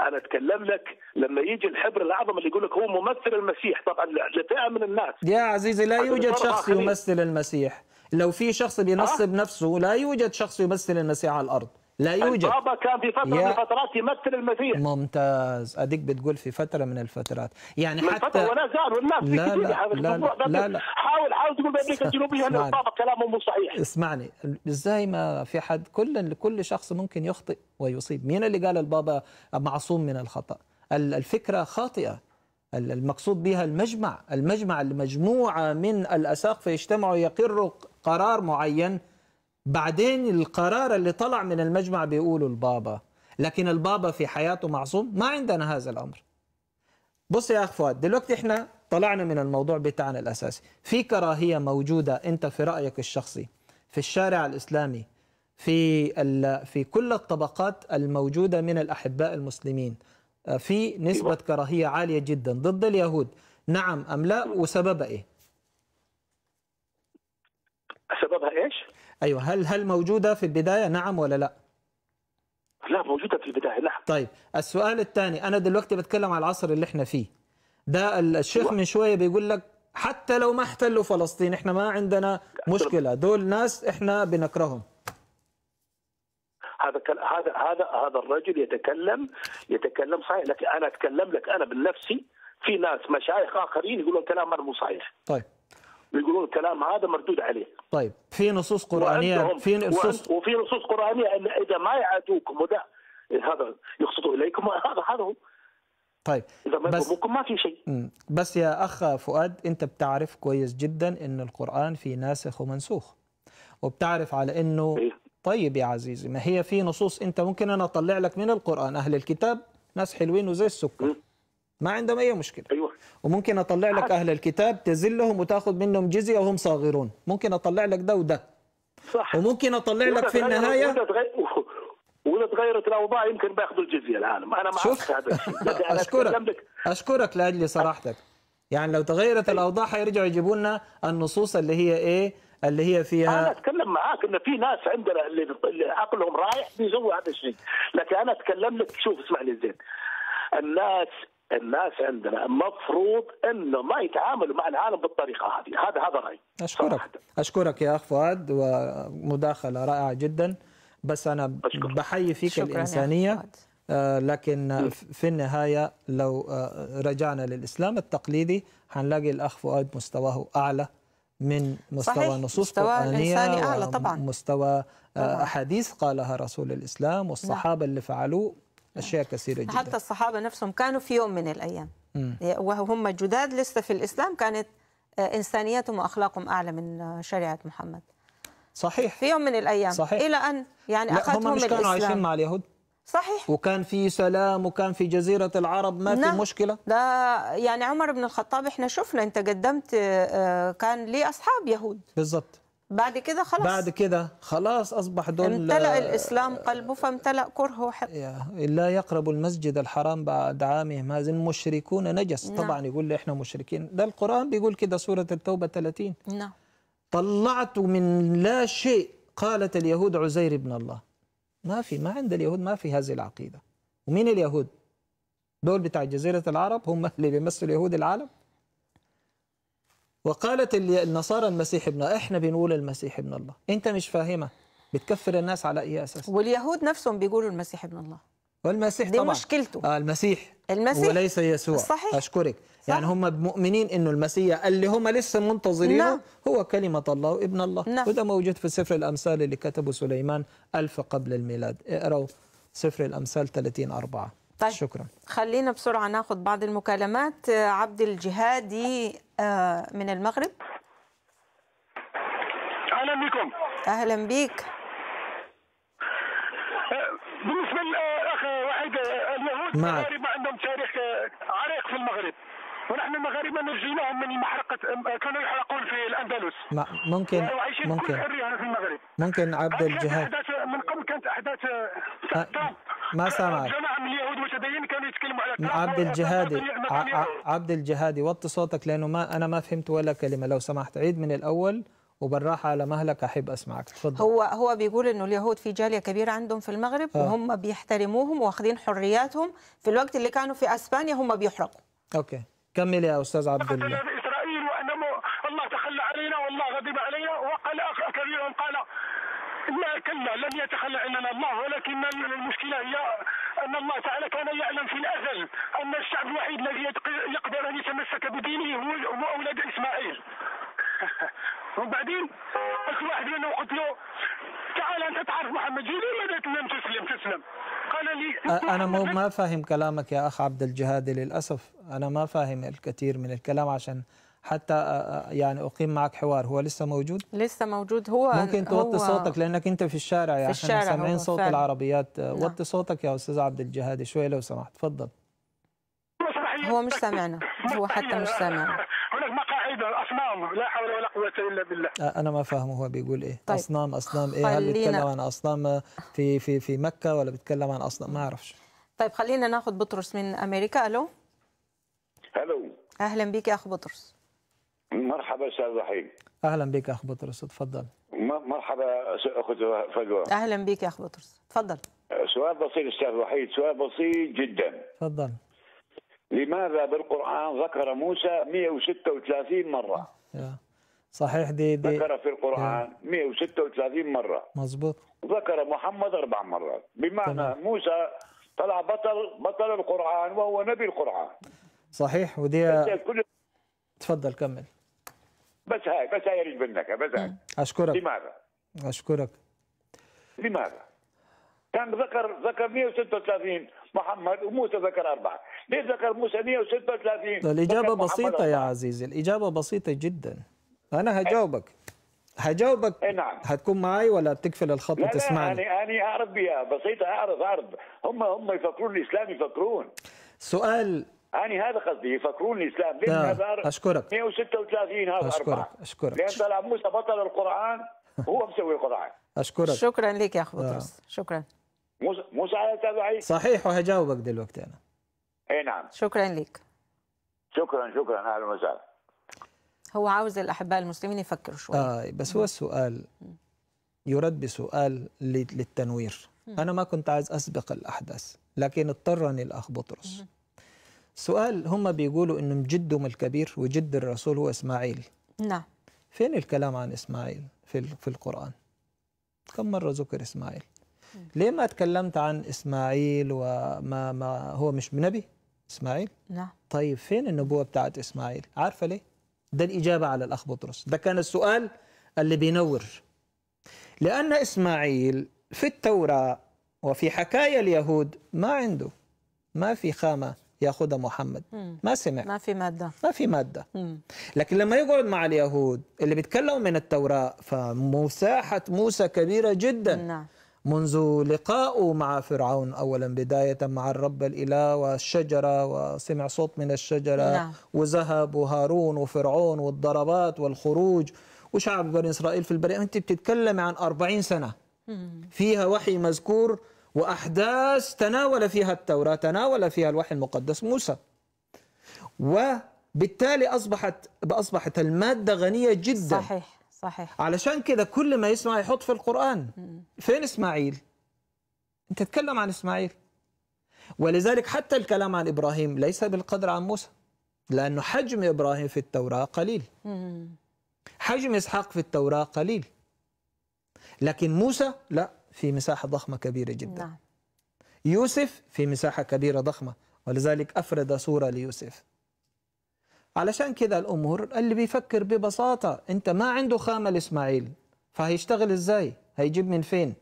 انا اتكلم لك لما يجي الحبر الاعظم اللي يقول لك هو ممثل المسيح طبعا لفئه من الناس يا عزيزي لا يوجد شخص يمثل المسيح لو في شخص بينصب أه؟ نفسه لا يوجد شخص يمثل المسيح على الارض لا يوجد البابا كان في فتره يا... من الفترات يمثل المسيح ممتاز اديك بتقول في فتره من الفترات يعني من حتى فترة ولا زال والناس لا لا لا, لا, لا, لا حاول حاول تقول بامريكا الجنوبيه ان البابا كلامه مو صحيح اسمعني ازاي ما في حد كل كل شخص ممكن يخطئ ويصيب مين اللي قال البابا معصوم من الخطا الفكره خاطئه المقصود بها المجمع المجمع المجموعه من الاساقفه يجتمعوا يقروا قرار معين بعدين القرار اللي طلع من المجمع بيقولوا البابا لكن البابا في حياته معصوم ما عندنا هذا الأمر بص يا أخ فؤاد دلوقتي إحنا طلعنا من الموضوع بتاعنا الأساسي في كراهية موجودة أنت في رأيك الشخصي في الشارع الإسلامي في في كل الطبقات الموجودة من الأحباء المسلمين آه، في نسبة أيوة. كراهية عالية جدا ضد اليهود نعم أم لا وسببها إيه؟ سببها إيش؟ ايوه هل هل موجوده في البدايه نعم ولا لا؟ لا موجوده في البدايه نعم طيب السؤال الثاني انا دلوقتي بتكلم على العصر اللي احنا فيه ده الشيخ أيوة. من شويه بيقول لك حتى لو ما احتلوا فلسطين احنا ما عندنا مشكله دول ناس احنا بنكرههم هذا هذا هذا هذا الرجل يتكلم يتكلم صحيح لكن انا اتكلم لك انا بنفسي في ناس مشايخ اخرين يقولون كلام مو صحيح طيب بيقولون الكلام هذا مردود عليه طيب في نصوص قرانيه في نصوص وفي نصوص قرانيه ان اذا ما يعادوكم وذا هذا يقصدوا اليكم هذا هذا هو طيب اذا ما بس ما في شيء بس يا اخ فؤاد انت بتعرف كويس جدا ان القران فيه ناسخ ومنسوخ وبتعرف على انه إيه. طيب يا عزيزي ما هي في نصوص انت ممكن انا اطلع لك من القران اهل الكتاب ناس حلوين وزي السكر ما عندهم اي مشكله ايوه وممكن اطلع لك اهل الكتاب تزلهم وتاخذ منهم جزيه وهم صاغرون ممكن اطلع لك ده وده صح وممكن اطلع لك في النهايه [LAUGHS] واذا تغيرت الاوضاع يمكن بياخذوا الجزيه العالم انا اعرف هذا [LAUGHS] يعني اشكرك اشكرك لاجل صراحتك يعني لو تغيرت أيوة. الاوضاع حيرجعوا يجيبوا لنا النصوص اللي هي ايه اللي هي فيها انا اتكلم معاك ان في ناس عندنا اللي عقلهم رايح بيسووا هذا الشيء لكن انا اتكلم لك شوف اسمعني زين الناس الناس عندنا مفروض انه ما يتعاملوا مع العالم بالطريقه هذه، هذا هذا رايي. اشكرك صراحة. اشكرك يا اخ فؤاد ومداخله رائعه جدا بس انا أشكر. بحيي فيك الانسانيه آه، لكن آه، في النهايه لو آه، رجعنا للاسلام التقليدي هنلاقي الاخ فؤاد مستواه اعلى من مستوى صحيح. نصوص قرآنية أعلى طبعا مستوى أحاديث قالها رسول الإسلام نعم. والصحابة اللي فعلوه أشياء كثيرة جدا حتى الصحابة نفسهم كانوا في يوم من الأيام وهم جداد لسه في الإسلام كانت آه، إنسانيتهم وأخلاقهم أعلى من شريعة محمد صحيح في يوم من الأيام صحيح. إلى أن يعني أخذهم هم مش كانوا الإسلام. عايشين مع اليهود صحيح وكان في سلام وكان في جزيرة العرب ما في نعم. مشكلة ده يعني عمر بن الخطاب احنا شفنا انت قدمت آه، آه، كان لي أصحاب يهود بالضبط بعد كده خلاص بعد كده خلاص اصبح دول امتلأ الاسلام قلبه فامتلأ كرهه وحقد لا يقرب المسجد الحرام بعد عامهم هذا المشركون نجس نعم. طبعا يقول لي احنا مشركين ده القران بيقول كده سوره التوبه 30 نعم طلعت من لا شيء قالت اليهود عزير ابن الله ما في ما عند اليهود ما في هذه العقيده ومين اليهود دول بتاع جزيره العرب هم اللي بيمثلوا يهود العالم وقالت النصارى المسيح ابن احنا بنقول المسيح ابن الله انت مش فاهمه بتكفر الناس على اي اساس واليهود نفسهم بيقولوا المسيح ابن الله والمسيح دي طبعا مشكلته آه المسيح المسيح وليس يسوع صحيح اشكرك صح. يعني هم مؤمنين انه المسيح اللي هم لسه منتظرينه نعم. هو كلمه الله ابن الله نعم. وده موجود في سفر الامثال اللي كتبه سليمان ألف قبل الميلاد اقراوا سفر الامثال 30 4 طيب شكرا خلينا بسرعه ناخذ بعض المكالمات آه، عبد الجهادي آه، من المغرب اهلا بكم اهلا بك آه، بالنسبه للاخ وحيد اليهود المغاربه عندهم تاريخ عريق في المغرب ونحن المغاربه نجيناهم من محرقه كانوا يحرقون في الاندلس ما ممكن ممكن في المغرب ممكن عبد الجهاد من قبل كانت احداث آه. ما سامعك جماعه من اليهود متدين كانوا يتكلموا على عبد الجهادي عبد الجهادي وطي صوتك لانه ما انا ما فهمت ولا كلمه لو سمحت عيد من الاول وبالراحه على مهلك احب اسمعك تفضل هو هو بيقول انه اليهود في جاليه كبيره عندهم في المغرب آه. وهم بيحترموهم واخذين حرياتهم في الوقت اللي كانوا في اسبانيا هم بيحرقوا اوكي كمل يا استاذ عبد الله لا كلا لم يتخلى عننا الله ولكن المشكلة هي أن الله تعالى كان يعلم في الأزل أن الشعب الوحيد الذي يقدر أن يتمسك بدينه هو أولاد إسماعيل [LAUGHS] وبعدين قلت واحد انا قلت له تعال انت تعرف محمد جيلي ماذا تسلم تسلم تسلم قال لي انا مو ما فاهم كلامك يا اخ عبد الجهادي للاسف انا ما فاهم الكثير من الكلام عشان حتى آه، آه، يعني اقيم معك حوار هو لسه موجود لسه موجود هو ممكن توطي صوتك لانك انت في الشارع يعني احنا سامعين صوت فعلا. العربيات آه، نعم. وطي صوتك يا استاذ عبد الجهاد شويه لو سمحت تفضل هو مش سامعنا هو حتى مش سامعنا هناك مقاعد اصنام لا حول ولا قوه الا بالله انا ما فاهمه هو بيقول ايه طيب. اصنام اصنام ايه هل بيتكلم عن اصنام في في في مكه ولا بيتكلم عن اصنام ما اعرفش طيب خلينا ناخذ بطرس من امريكا الو الو اهلا بك يا اخ بطرس مرحبا استاذ رحيم اهلا بك اخ بطرس تفضل مرحبا اخت فجوه اهلا بك يا اخ بطرس تفضل سؤال بسيط استاذ وحيد سؤال بسيط جدا تفضل لماذا بالقران ذكر موسى 136 مره يا. صحيح دي, دي ذكر في القران يا. 136 مره مظبوط ذكر محمد اربع مرات بمعنى طبعا. موسى طلع بطل بطل القران وهو نبي القران صحيح ودي تفضل كمل بس هاي بس هاي يريد منك بس هاي اشكرك لماذا؟ اشكرك لماذا؟ كان ذكر ذكر 136 محمد وموسى ذكر أربعة ليه ذكر موسى 136 الإجابة بسيطة يا عزيزي الإجابة بسيطة جدا أنا إيه. هجاوبك هجاوبك إيه، نعم هتكون معي ولا بتقفل الخط لا لا أنا أنا أعرض بيها بسيطة اعرف اعرف هم هم يفكرون الإسلام يفكرون سؤال أنا هذا قصدي يفكرون الإسلام ليش هذا أشكرك 136 هذا أشكرك أربعة. أشكرك لأن طلع موسى بطل القرآن هو مسوي القرآن أشكرك شكرا لك يا أخ آه. بطرس آه. شكرا موسى موسى على تبعي صحيح وهجاوبك دلوقتي أنا أي نعم شكرا لك شكرا شكرا أهلا وسهلا هو عاوز الأحباء المسلمين يفكروا شوية آه بس هو السؤال يرد بسؤال للتنوير أنا ما كنت عايز أسبق الأحداث لكن اضطرني الأخ بطرس سؤال هم بيقولوا انهم جدهم الكبير وجد الرسول هو اسماعيل نعم فين الكلام عن اسماعيل في في القران كم مره ذكر اسماعيل ليه ما تكلمت عن اسماعيل وما ما هو مش نبي اسماعيل نعم طيب فين النبوه بتاعت اسماعيل عارفه ليه ده الاجابه على الاخ بطرس ده كان السؤال اللي بينور لان اسماعيل في التوراه وفي حكايا اليهود ما عنده ما في خامه ياخذها محمد مم. ما سمع ما في ماده ما في ماده مم. لكن لما يقعد مع اليهود اللي بيتكلموا من التوراه فمساحه موسى كبيره جدا نعم. منذ لقائه مع فرعون اولا بدايه مع الرب الاله والشجره وسمع صوت من الشجره نعم. وذهب وهارون وفرعون والضربات والخروج وشعب بني اسرائيل في البريه انت بتتكلم عن 40 سنه فيها وحي مذكور وأحداث تناول فيها التوراة تناول فيها الوحي المقدس موسى وبالتالي أصبحت أصبحت المادة غنية جدا صحيح صحيح علشان كده كل ما يسمع يحط في القرآن فين إسماعيل؟ أنت تتكلم عن إسماعيل ولذلك حتى الكلام عن إبراهيم ليس بالقدر عن موسى لأنه حجم إبراهيم في التوراة قليل حجم إسحاق في التوراة قليل لكن موسى لا في مساحة ضخمة كبيرة جدا نعم. يوسف في مساحة كبيرة ضخمة ولذلك أفرد صورة ليوسف علشان كده الأمور اللي بيفكر ببساطة أنت ما عنده خامة لإسماعيل فهيشتغل إزاي هيجيب من فين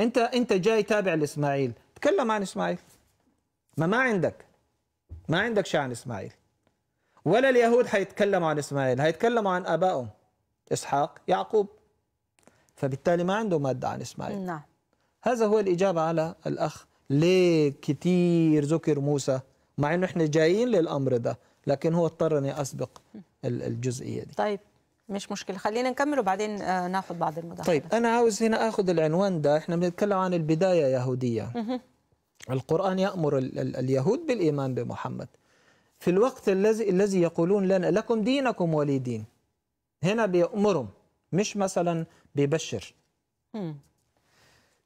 أنت أنت جاي تابع لإسماعيل تكلم عن إسماعيل ما ما عندك ما عندك شيء عن إسماعيل ولا اليهود هيتكلموا عن إسماعيل هيتكلموا عن أبائهم إسحاق يعقوب فبالتالي ما عنده مادة عن إسماعيل نعم. هذا هو الإجابة على الأخ ليه كتير ذكر موسى مع أنه إحنا جايين للأمر ده لكن هو اضطرني أسبق الجزئية دي طيب مش مشكلة خلينا نكمل وبعدين آه، ناخد بعض المداخلة طيب أنا عاوز هنا أخذ العنوان ده إحنا بنتكلم عن البداية يهودية القرآن يأمر اليهود بالإيمان بمحمد في الوقت الذي الذي يقولون لنا لكم دينكم ولي دين هنا بيأمرهم مش مثلا بيبشر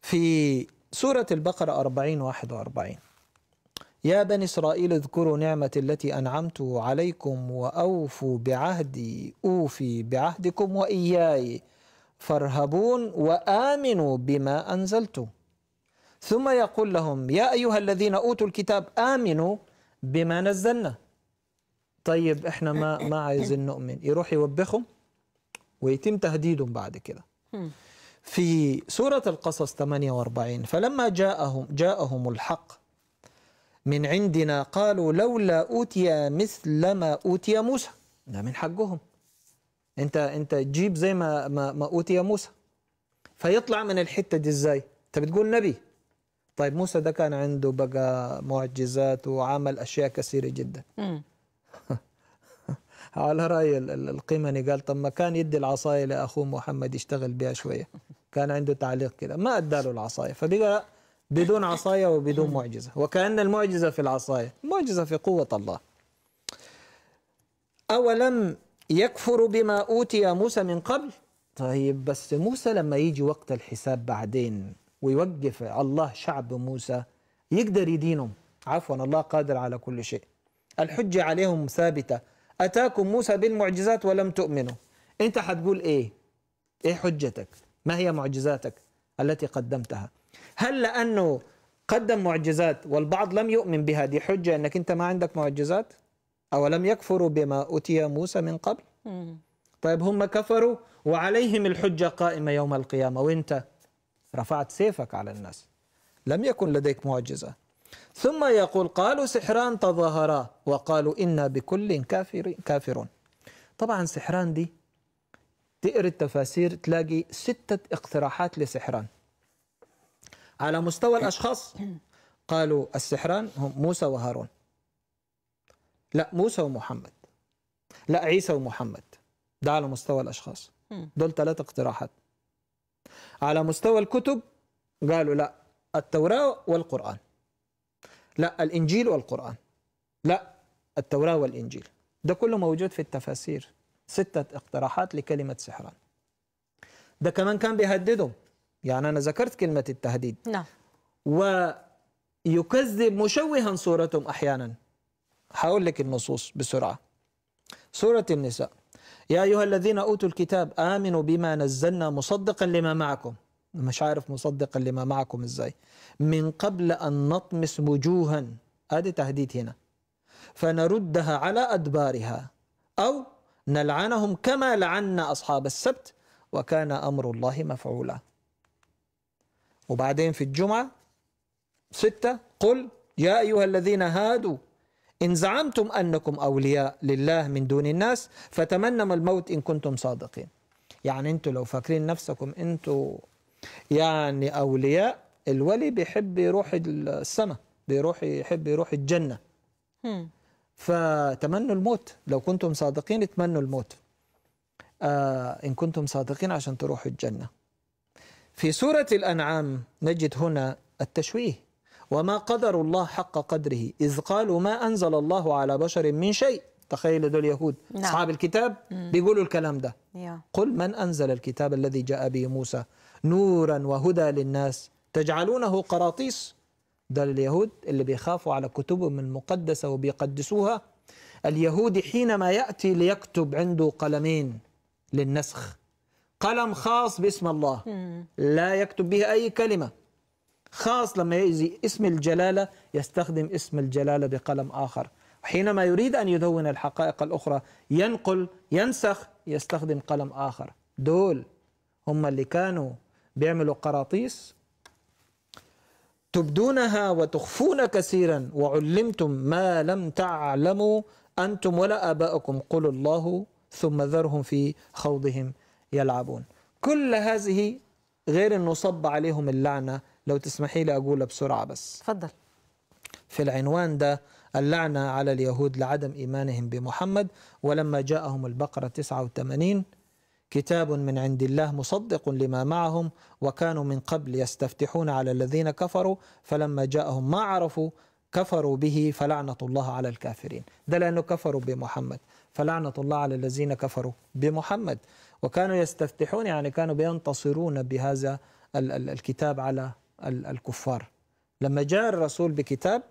في سورة البقرة 40 41 يا بني إسرائيل اذكروا نعمتي التي أنعمت عليكم وأوفوا بعهدي أوفي بعهدكم وإياي فارهبون وآمنوا بما أنزلت ثم يقول لهم يا أيها الذين أوتوا الكتاب آمنوا بما نزلنا طيب إحنا ما, ما عايزين نؤمن يروح يوبخهم ويتم تهديدهم بعد كده في سورة القصص 48 فلما جاءهم جاءهم الحق من عندنا قالوا لولا أوتي مثل ما أوتي موسى ده من حقهم انت انت تجيب زي ما ما, ما أوتي موسى فيطلع من الحتة دي ازاي انت بتقول نبي طيب موسى ده كان عنده بقى معجزات وعمل أشياء كثيرة جدا م. على راي القمني قال طب ما كان يدي العصايه لاخوه محمد يشتغل بها شويه كان عنده تعليق كده ما اداله العصايه فبقى بدون عصايه وبدون معجزه وكان المعجزه في العصايه معجزه في قوه الله اولم يكفر بما اوتي موسى من قبل طيب بس موسى لما يجي وقت الحساب بعدين ويوقف الله شعب موسى يقدر يدينهم عفوا الله قادر على كل شيء الحجة عليهم ثابتة أتاكم موسى بالمعجزات ولم تؤمنوا أنت حتقول إيه؟ إيه حجتك؟ ما هي معجزاتك التي قدمتها؟ هل لأنه قدم معجزات والبعض لم يؤمن بها دي حجة أنك أنت ما عندك معجزات؟ أو لم يكفروا بما أتي موسى من قبل؟ طيب هم كفروا وعليهم الحجة قائمة يوم القيامة وأنت رفعت سيفك على الناس لم يكن لديك معجزة ثم يقول قالوا سحران تظاهرا وقالوا إنا بكل كافر كافرون طبعا سحران دي تقرا التفاسير تلاقي ستة اقتراحات لسحران على مستوى الأشخاص قالوا السحران هم موسى وهارون لا موسى ومحمد لا عيسى ومحمد ده على مستوى الأشخاص دول ثلاث اقتراحات على مستوى الكتب قالوا لا التوراة والقرآن لا الإنجيل والقرآن لا التوراة والإنجيل ده كله موجود في التفاسير ستة اقتراحات لكلمة سحران ده كمان كان بيهددهم يعني أنا ذكرت كلمة التهديد نعم ويكذب مشوها صورتهم أحيانا هقول لك النصوص بسرعة سورة النساء يا أيها الذين أوتوا الكتاب آمنوا بما نزلنا مصدقا لما معكم مش عارف مصدقا لما معكم ازاي من قبل أن نطمس وجوها ادي تهديد هنا فنردها على أدبارها أو نلعنهم كما لعنا أصحاب السبت وكان أمر الله مفعولا وبعدين في الجمعة ستة قل يا أيها الذين هادوا إن زعمتم أنكم أولياء لله من دون الناس فتمنوا الموت إن كنتم صادقين يعني انتم لو فاكرين نفسكم انتم يعني أولياء الولي بيحب يروح السماء بيروح يحب يروح الجنة هم. فتمنوا الموت لو كنتم صادقين تمنوا الموت آه إن كنتم صادقين عشان تروحوا الجنة في سورة الأنعام نجد هنا التشويه وما قدر الله حق قدره إذ قالوا ما أنزل الله على بشر من شيء تخيل دول يهود نعم. أصحاب الكتاب مم. بيقولوا الكلام ده yeah. قل من أنزل الكتاب الذي جاء به موسى نورا وهدى للناس تجعلونه قراطيس ده اليهود اللي بيخافوا على كتبهم المقدسة وبيقدسوها اليهودي حينما يأتي ليكتب عنده قلمين للنسخ قلم خاص باسم الله لا يكتب به أي كلمة خاص لما يأتي اسم الجلالة يستخدم اسم الجلالة بقلم آخر حينما يريد أن يدون الحقائق الأخرى ينقل ينسخ يستخدم قلم آخر دول هم اللي كانوا بيعملوا قراطيس تبدونها وتخفون كثيرا وعلمتم ما لم تعلموا أنتم ولا آباؤكم قل الله ثم ذرهم في خوضهم يلعبون كل هذه غير أنه صب عليهم اللعنة لو تسمحي لي أقولها بسرعة بس تفضل في العنوان ده اللعنة على اليهود لعدم إيمانهم بمحمد ولما جاءهم البقرة 89 كتاب من عند الله مصدق لما معهم وكانوا من قبل يستفتحون على الذين كفروا فلما جاءهم ما عرفوا كفروا به فلعنة الله على الكافرين ده لأنه كفروا بمحمد فلعنة الله على الذين كفروا بمحمد وكانوا يستفتحون يعني كانوا بينتصرون بهذا الكتاب على الكفار لما جاء الرسول بكتاب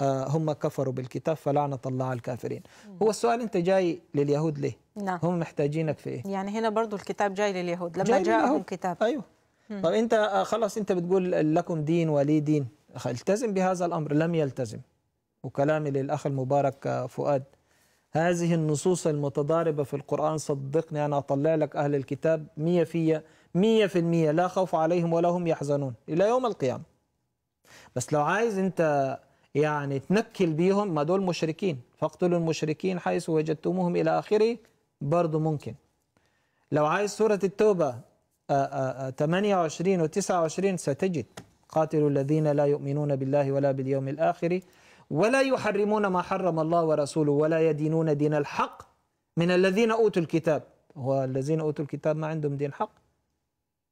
آه، هم كفروا بالكتاب فلعنة الله على الكافرين هو السؤال أنت جاي لليهود ليه نعم. هم محتاجينك في إيه يعني هنا برضو الكتاب جاي لليهود لما جاءهم كتاب أيوه مم. طب أنت آه، خلاص أنت بتقول لكم دين ولي دين التزم بهذا الأمر لم يلتزم وكلامي للأخ المبارك آه، فؤاد هذه النصوص المتضاربة في القرآن صدقني أنا أطلع لك أهل الكتاب 100% 100 مية في المية لا خوف عليهم ولا هم يحزنون إلى يوم القيامة بس لو عايز أنت يعني تنكل بيهم ما دول مشركين فاقتلوا المشركين حيث وجدتموهم إلى آخره برضه ممكن لو عايز سورة التوبة 28 آه، آه، آه، و 29 ستجد قاتلوا الذين لا يؤمنون بالله ولا باليوم الآخر ولا يحرمون ما حرم الله ورسوله ولا يدينون دين الحق من الذين أوتوا الكتاب هو الذين أوتوا الكتاب ما عندهم دين حق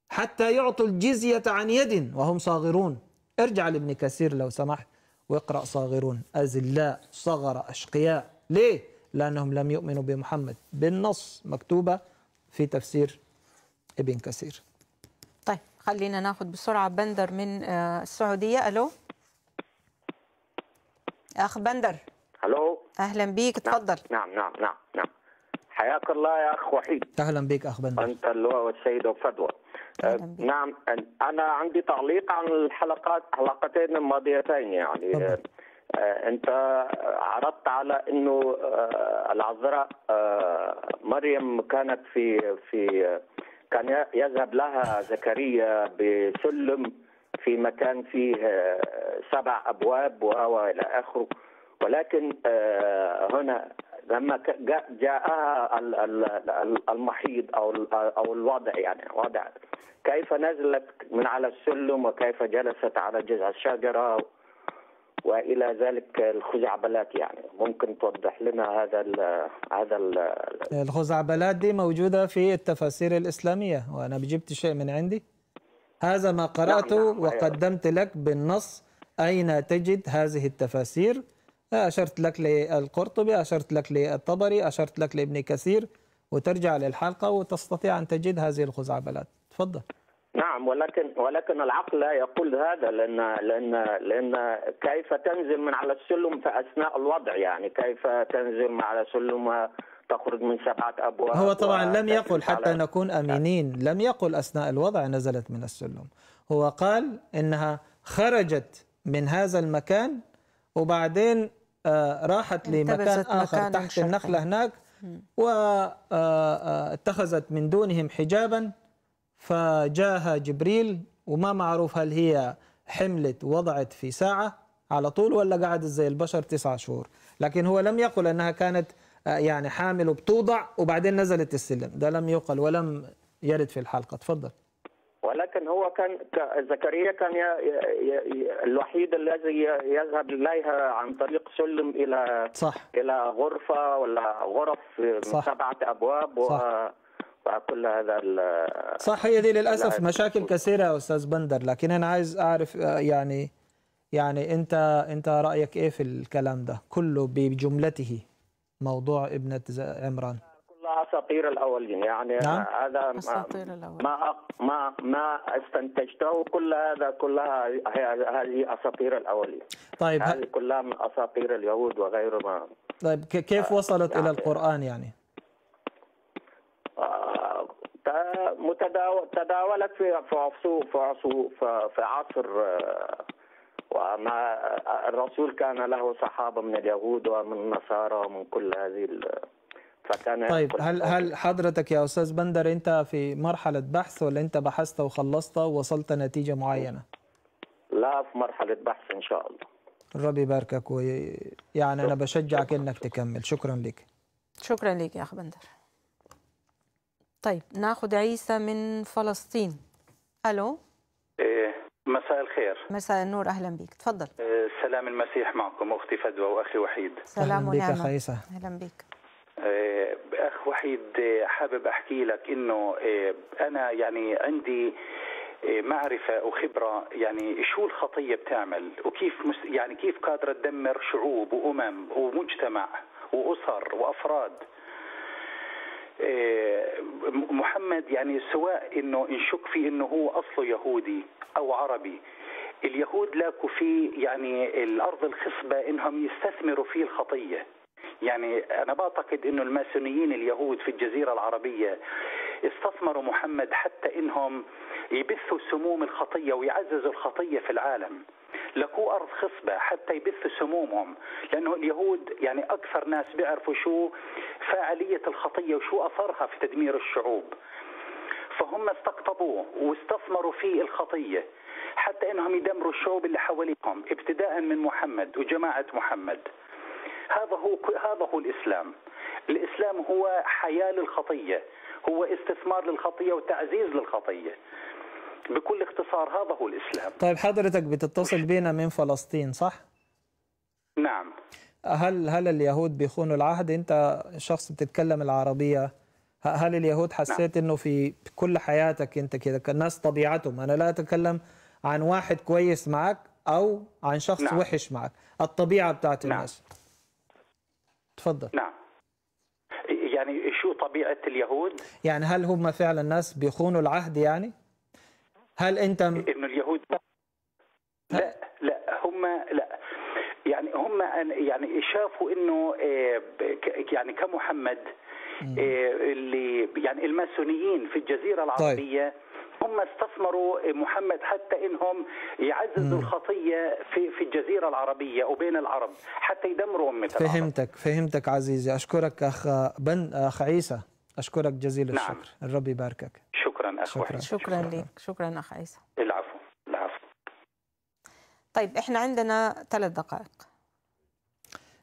حتى يعطوا الجزية عن يد وهم صاغرون ارجع لابن كثير لو سمحت واقرأ صاغرون أزلاء صغر أشقياء ليه؟ لأنهم لم يؤمنوا بمحمد بالنص مكتوبة في تفسير ابن كثير طيب خلينا ناخذ بسرعة بندر من آه، السعودية ألو أخ بندر ألو أهلا بيك نعم، تفضل نعم نعم نعم نعم حياك الله يا أخ وحيد أهلا بيك أخ بندر أنت اللواء والسيد وفدوى آه، نعم أنا عندي تعليق عن الحلقات حلقتين الماضيتين يعني طبعا. آه، انت عرضت على انه آه، العذراء آه، مريم كانت في في كان يذهب لها زكريا بسلم في مكان فيه سبع ابواب وهو الى اخره ولكن هنا لما جاءها المحيض او او الوضع يعني وضع كيف نزلت من على السلم وكيف جلست على جذع الشجره والى ذلك الخزعبلات يعني ممكن توضح لنا هذا الـ هذا الـ الخزعبلات دي موجوده في التفاسير الاسلاميه وانا جبت شيء من عندي هذا ما نعم، قراته نعم نعم وقدمت لك بالنص اين تجد هذه التفاسير اشرت لك للقرطبي اشرت لك للطبري اشرت لك لابن كثير وترجع للحلقه وتستطيع ان تجد هذه الخزعبلات تفضل نعم ولكن ولكن العقل لا يقول هذا لان لان لان كيف تنزل من على السلم في اثناء الوضع يعني كيف تنزل على سلم تخرج من سبعه ابواب هو طبعا لم يقل حتى نكون امينين لم يقل اثناء الوضع نزلت من السلم هو قال انها خرجت من هذا المكان وبعدين آه، راحت لمكان اخر تحت النخله هناك واتخذت آه، آه، من دونهم حجابا فجاءها جبريل وما معروف هل هي حملت وضعت في ساعة على طول ولا قعدت زي البشر تسعة شهور لكن هو لم يقل أنها كانت آه، يعني حامل وبتوضع وبعدين نزلت السلم ده لم يقل ولم يرد في الحلقة تفضل ولكن هو كان زكريا كان الوحيد الذي يذهب اليها عن طريق سلم الى صح الى غرفه ولا غرف صح سبعه ابواب صح كل هذا صح هي دي للاسف مشاكل كثيره يا استاذ بندر لكن انا عايز اعرف آه، يعني يعني انت انت رايك ايه في الكلام ده كله بجملته موضوع ابنه عمران كلها اساطير الاولين يعني نعم؟ هذا ما ما ما ما استنتجته كل هذا كلها هذه اساطير الاولين طيب هذه كلها من اساطير اليهود وغيرهم طيب كيف وصلت يعني الى القران يعني؟ آه، تداولت في عصور في عصور في عصر آه، وما الرسول كان له صحابه من اليهود ومن النصارى ومن كل هذه فكان طيب هل هل حضرتك يا استاذ بندر انت في مرحله بحث ولا انت بحثت وخلصت ووصلت نتيجه معينه؟ لا في مرحله بحث ان شاء الله ربي يباركك ويعني انا بشجعك انك تكمل شكرا لك شكرا لك يا اخ بندر طيب ناخد عيسى من فلسطين الو إيه مساء الخير مساء النور اهلا بك تفضل إيه، سلام المسيح معكم اختي فدوى واخي وحيد سلام بك عيسى اهلا بك إيه اخ وحيد إيه، حابب احكي لك انه إيه، انا يعني عندي معرفة وخبرة يعني شو الخطية بتعمل وكيف يعني كيف قادرة تدمر شعوب وأمم ومجتمع وأسر وأفراد آه، محمد يعني سواء انه نشك فيه انه هو اصله يهودي او عربي اليهود لاقوا في يعني الارض الخصبه انهم يستثمروا في الخطيه يعني انا بعتقد انه الماسونيين اليهود في الجزيره العربيه استثمروا محمد حتى انهم يبثوا سموم الخطيه ويعززوا الخطيه في العالم لكو أرض خصبة حتى يبثوا سمومهم لأنه اليهود يعني أكثر ناس بيعرفوا شو فاعلية الخطية وشو أثرها في تدمير الشعوب فهم استقطبوه واستثمروا في الخطية حتى انهم يدمروا الشعوب اللي حواليهم ابتداء من محمد وجماعة محمد هذا هو هذا هو الاسلام الاسلام هو حياة للخطية هو استثمار للخطية وتعزيز للخطية بكل اختصار هذا هو الإسلام طيب حضرتك بتتصل بينا من فلسطين صح؟ نعم هل هل اليهود بيخونوا العهد انت شخص بتتكلم العربيه هل اليهود نعم. حسيت نعم. انه في كل حياتك انت كده الناس طبيعتهم انا لا اتكلم عن واحد كويس معك او عن شخص نعم. وحش معك الطبيعه بتاعت نعم. الناس تفضل نعم يعني شو طبيعه اليهود يعني هل هم فعلا الناس بيخونوا العهد يعني هل انت انه اليهود لا لا هم لا يعني هم يعني شافوا انه آه، يعني كمحمد آه، اللي يعني الماسونيين في الجزيره طيب. العربيه طيب. هم استثمروا محمد حتى انهم يعززوا الخطيه في في الجزيره العربيه وبين العرب حتى يدمروا امه فهمتك العرب. فهمتك عزيزي اشكرك اخ بن اخ عيسى أشكرك جزيل نعم. الشكر الرب يباركك شكرا أخ شكرا, شكرا, شكرا لك شكرا أخ عيسى العفو العفو طيب إحنا عندنا ثلاث دقائق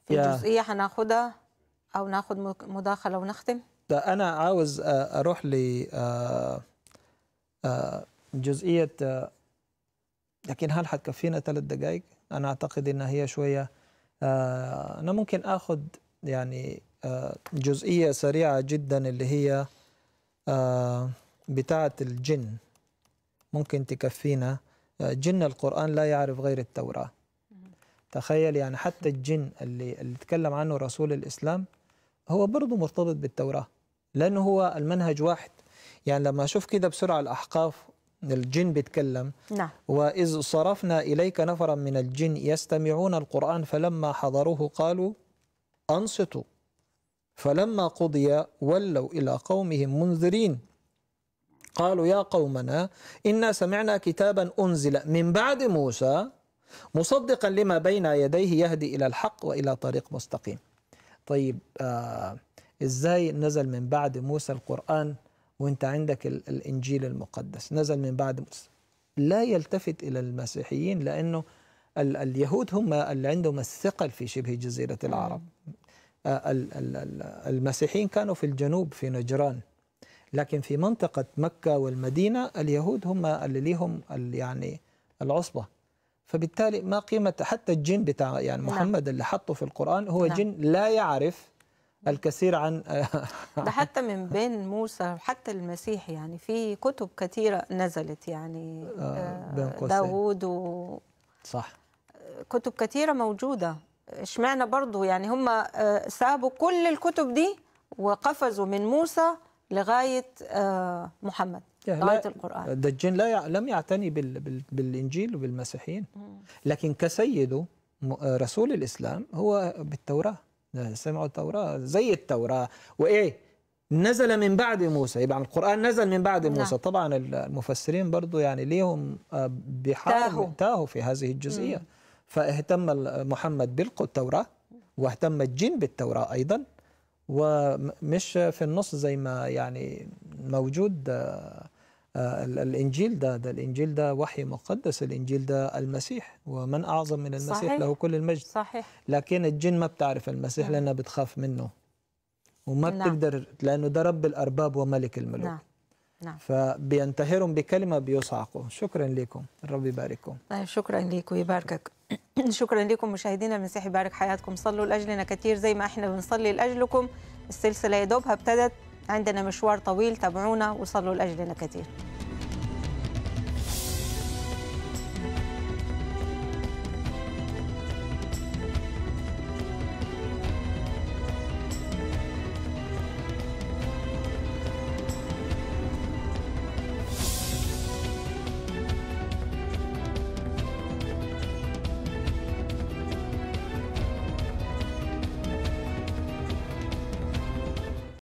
في يا. جزئية هناخدها أو ناخد مداخلة ونختم لا أنا عاوز آه، أروح ل آه، آه، جزئية لكن هل حتكفينا ثلاث دقائق؟ أنا أعتقد إن هي شوية أنا ممكن آخذ يعني آه، جزئية سريعة جدا اللي هي آه، بتاعة الجن ممكن تكفينا آه، جن القرآن لا يعرف غير التوراة تخيل يعني حتى الجن اللي, اللي تكلم عنه رسول الإسلام هو برضه مرتبط بالتوراة لأنه هو المنهج واحد يعني لما أشوف كده بسرعة الأحقاف الجن بيتكلم نعم وإذ صرفنا إليك نفرا من الجن يستمعون القرآن فلما حضروه قالوا أنصتوا فلما قضي ولوا إلى قومهم منذرين قالوا يا قومنا إنا سمعنا كتابا أنزل من بعد موسى مصدقا لما بين يديه يهدي إلى الحق وإلى طريق مستقيم طيب آه إزاي نزل من بعد موسى القرآن وانت عندك الإنجيل المقدس نزل من بعد موسى لا يلتفت إلى المسيحيين لأنه اليهود هم اللي عندهم الثقل في شبه جزيرة العرب المسيحيين كانوا في الجنوب في نجران لكن في منطقة مكة والمدينة اليهود هم اللي ليهم يعني العصبة فبالتالي ما قيمة حتى الجن بتاع يعني نعم. محمد اللي حطه في القرآن هو نعم. جن لا يعرف الكثير عن [LAUGHS] ده حتى من بين موسى وحتى المسيح يعني في كتب كثيرة نزلت يعني داود آه، آه، داوود و صح كتب كثيرة موجودة اشمعنى برضه يعني هم آه، سابوا كل الكتب دي وقفزوا من موسى لغايه آه، محمد لغايه القران الدجين لا لم يعتني بالانجيل وبالمسيحيين لكن كسيده آه، رسول الاسلام هو بالتوراه سمعوا التوراه زي التوراه وايه نزل من بعد موسى يبقى القرآن نزل من بعد نعم. موسى طبعا المفسرين برضو يعني ليهم بحاول تاهوا في هذه الجزئية مم. فاهتم محمد بالتوراة واهتم الجن بالتوراة أيضا ومش في النص زي ما يعني موجود آه، آه، الانجيل ده ده الانجيل ده وحي مقدس الانجيل ده المسيح ومن اعظم من المسيح صحيح. له كل المجد صحيح لكن الجن ما بتعرف المسيح نعم. لانها بتخاف منه وما نعم. بتقدر لانه ده رب الارباب وملك الملوك نعم. نعم. فبينتهرهم بكلمة بيصعقوا شكرا لكم الرب يبارككم طيب شكرا لك ويباركك [CLEARS THROAT] شكرا لكم مشاهدينا المسيح يبارك حياتكم صلوا لأجلنا كثير زي ما احنا بنصلي لأجلكم السلسلة يا دوبها ابتدت عندنا مشوار طويل تابعونا وصلوا لأجلنا كثير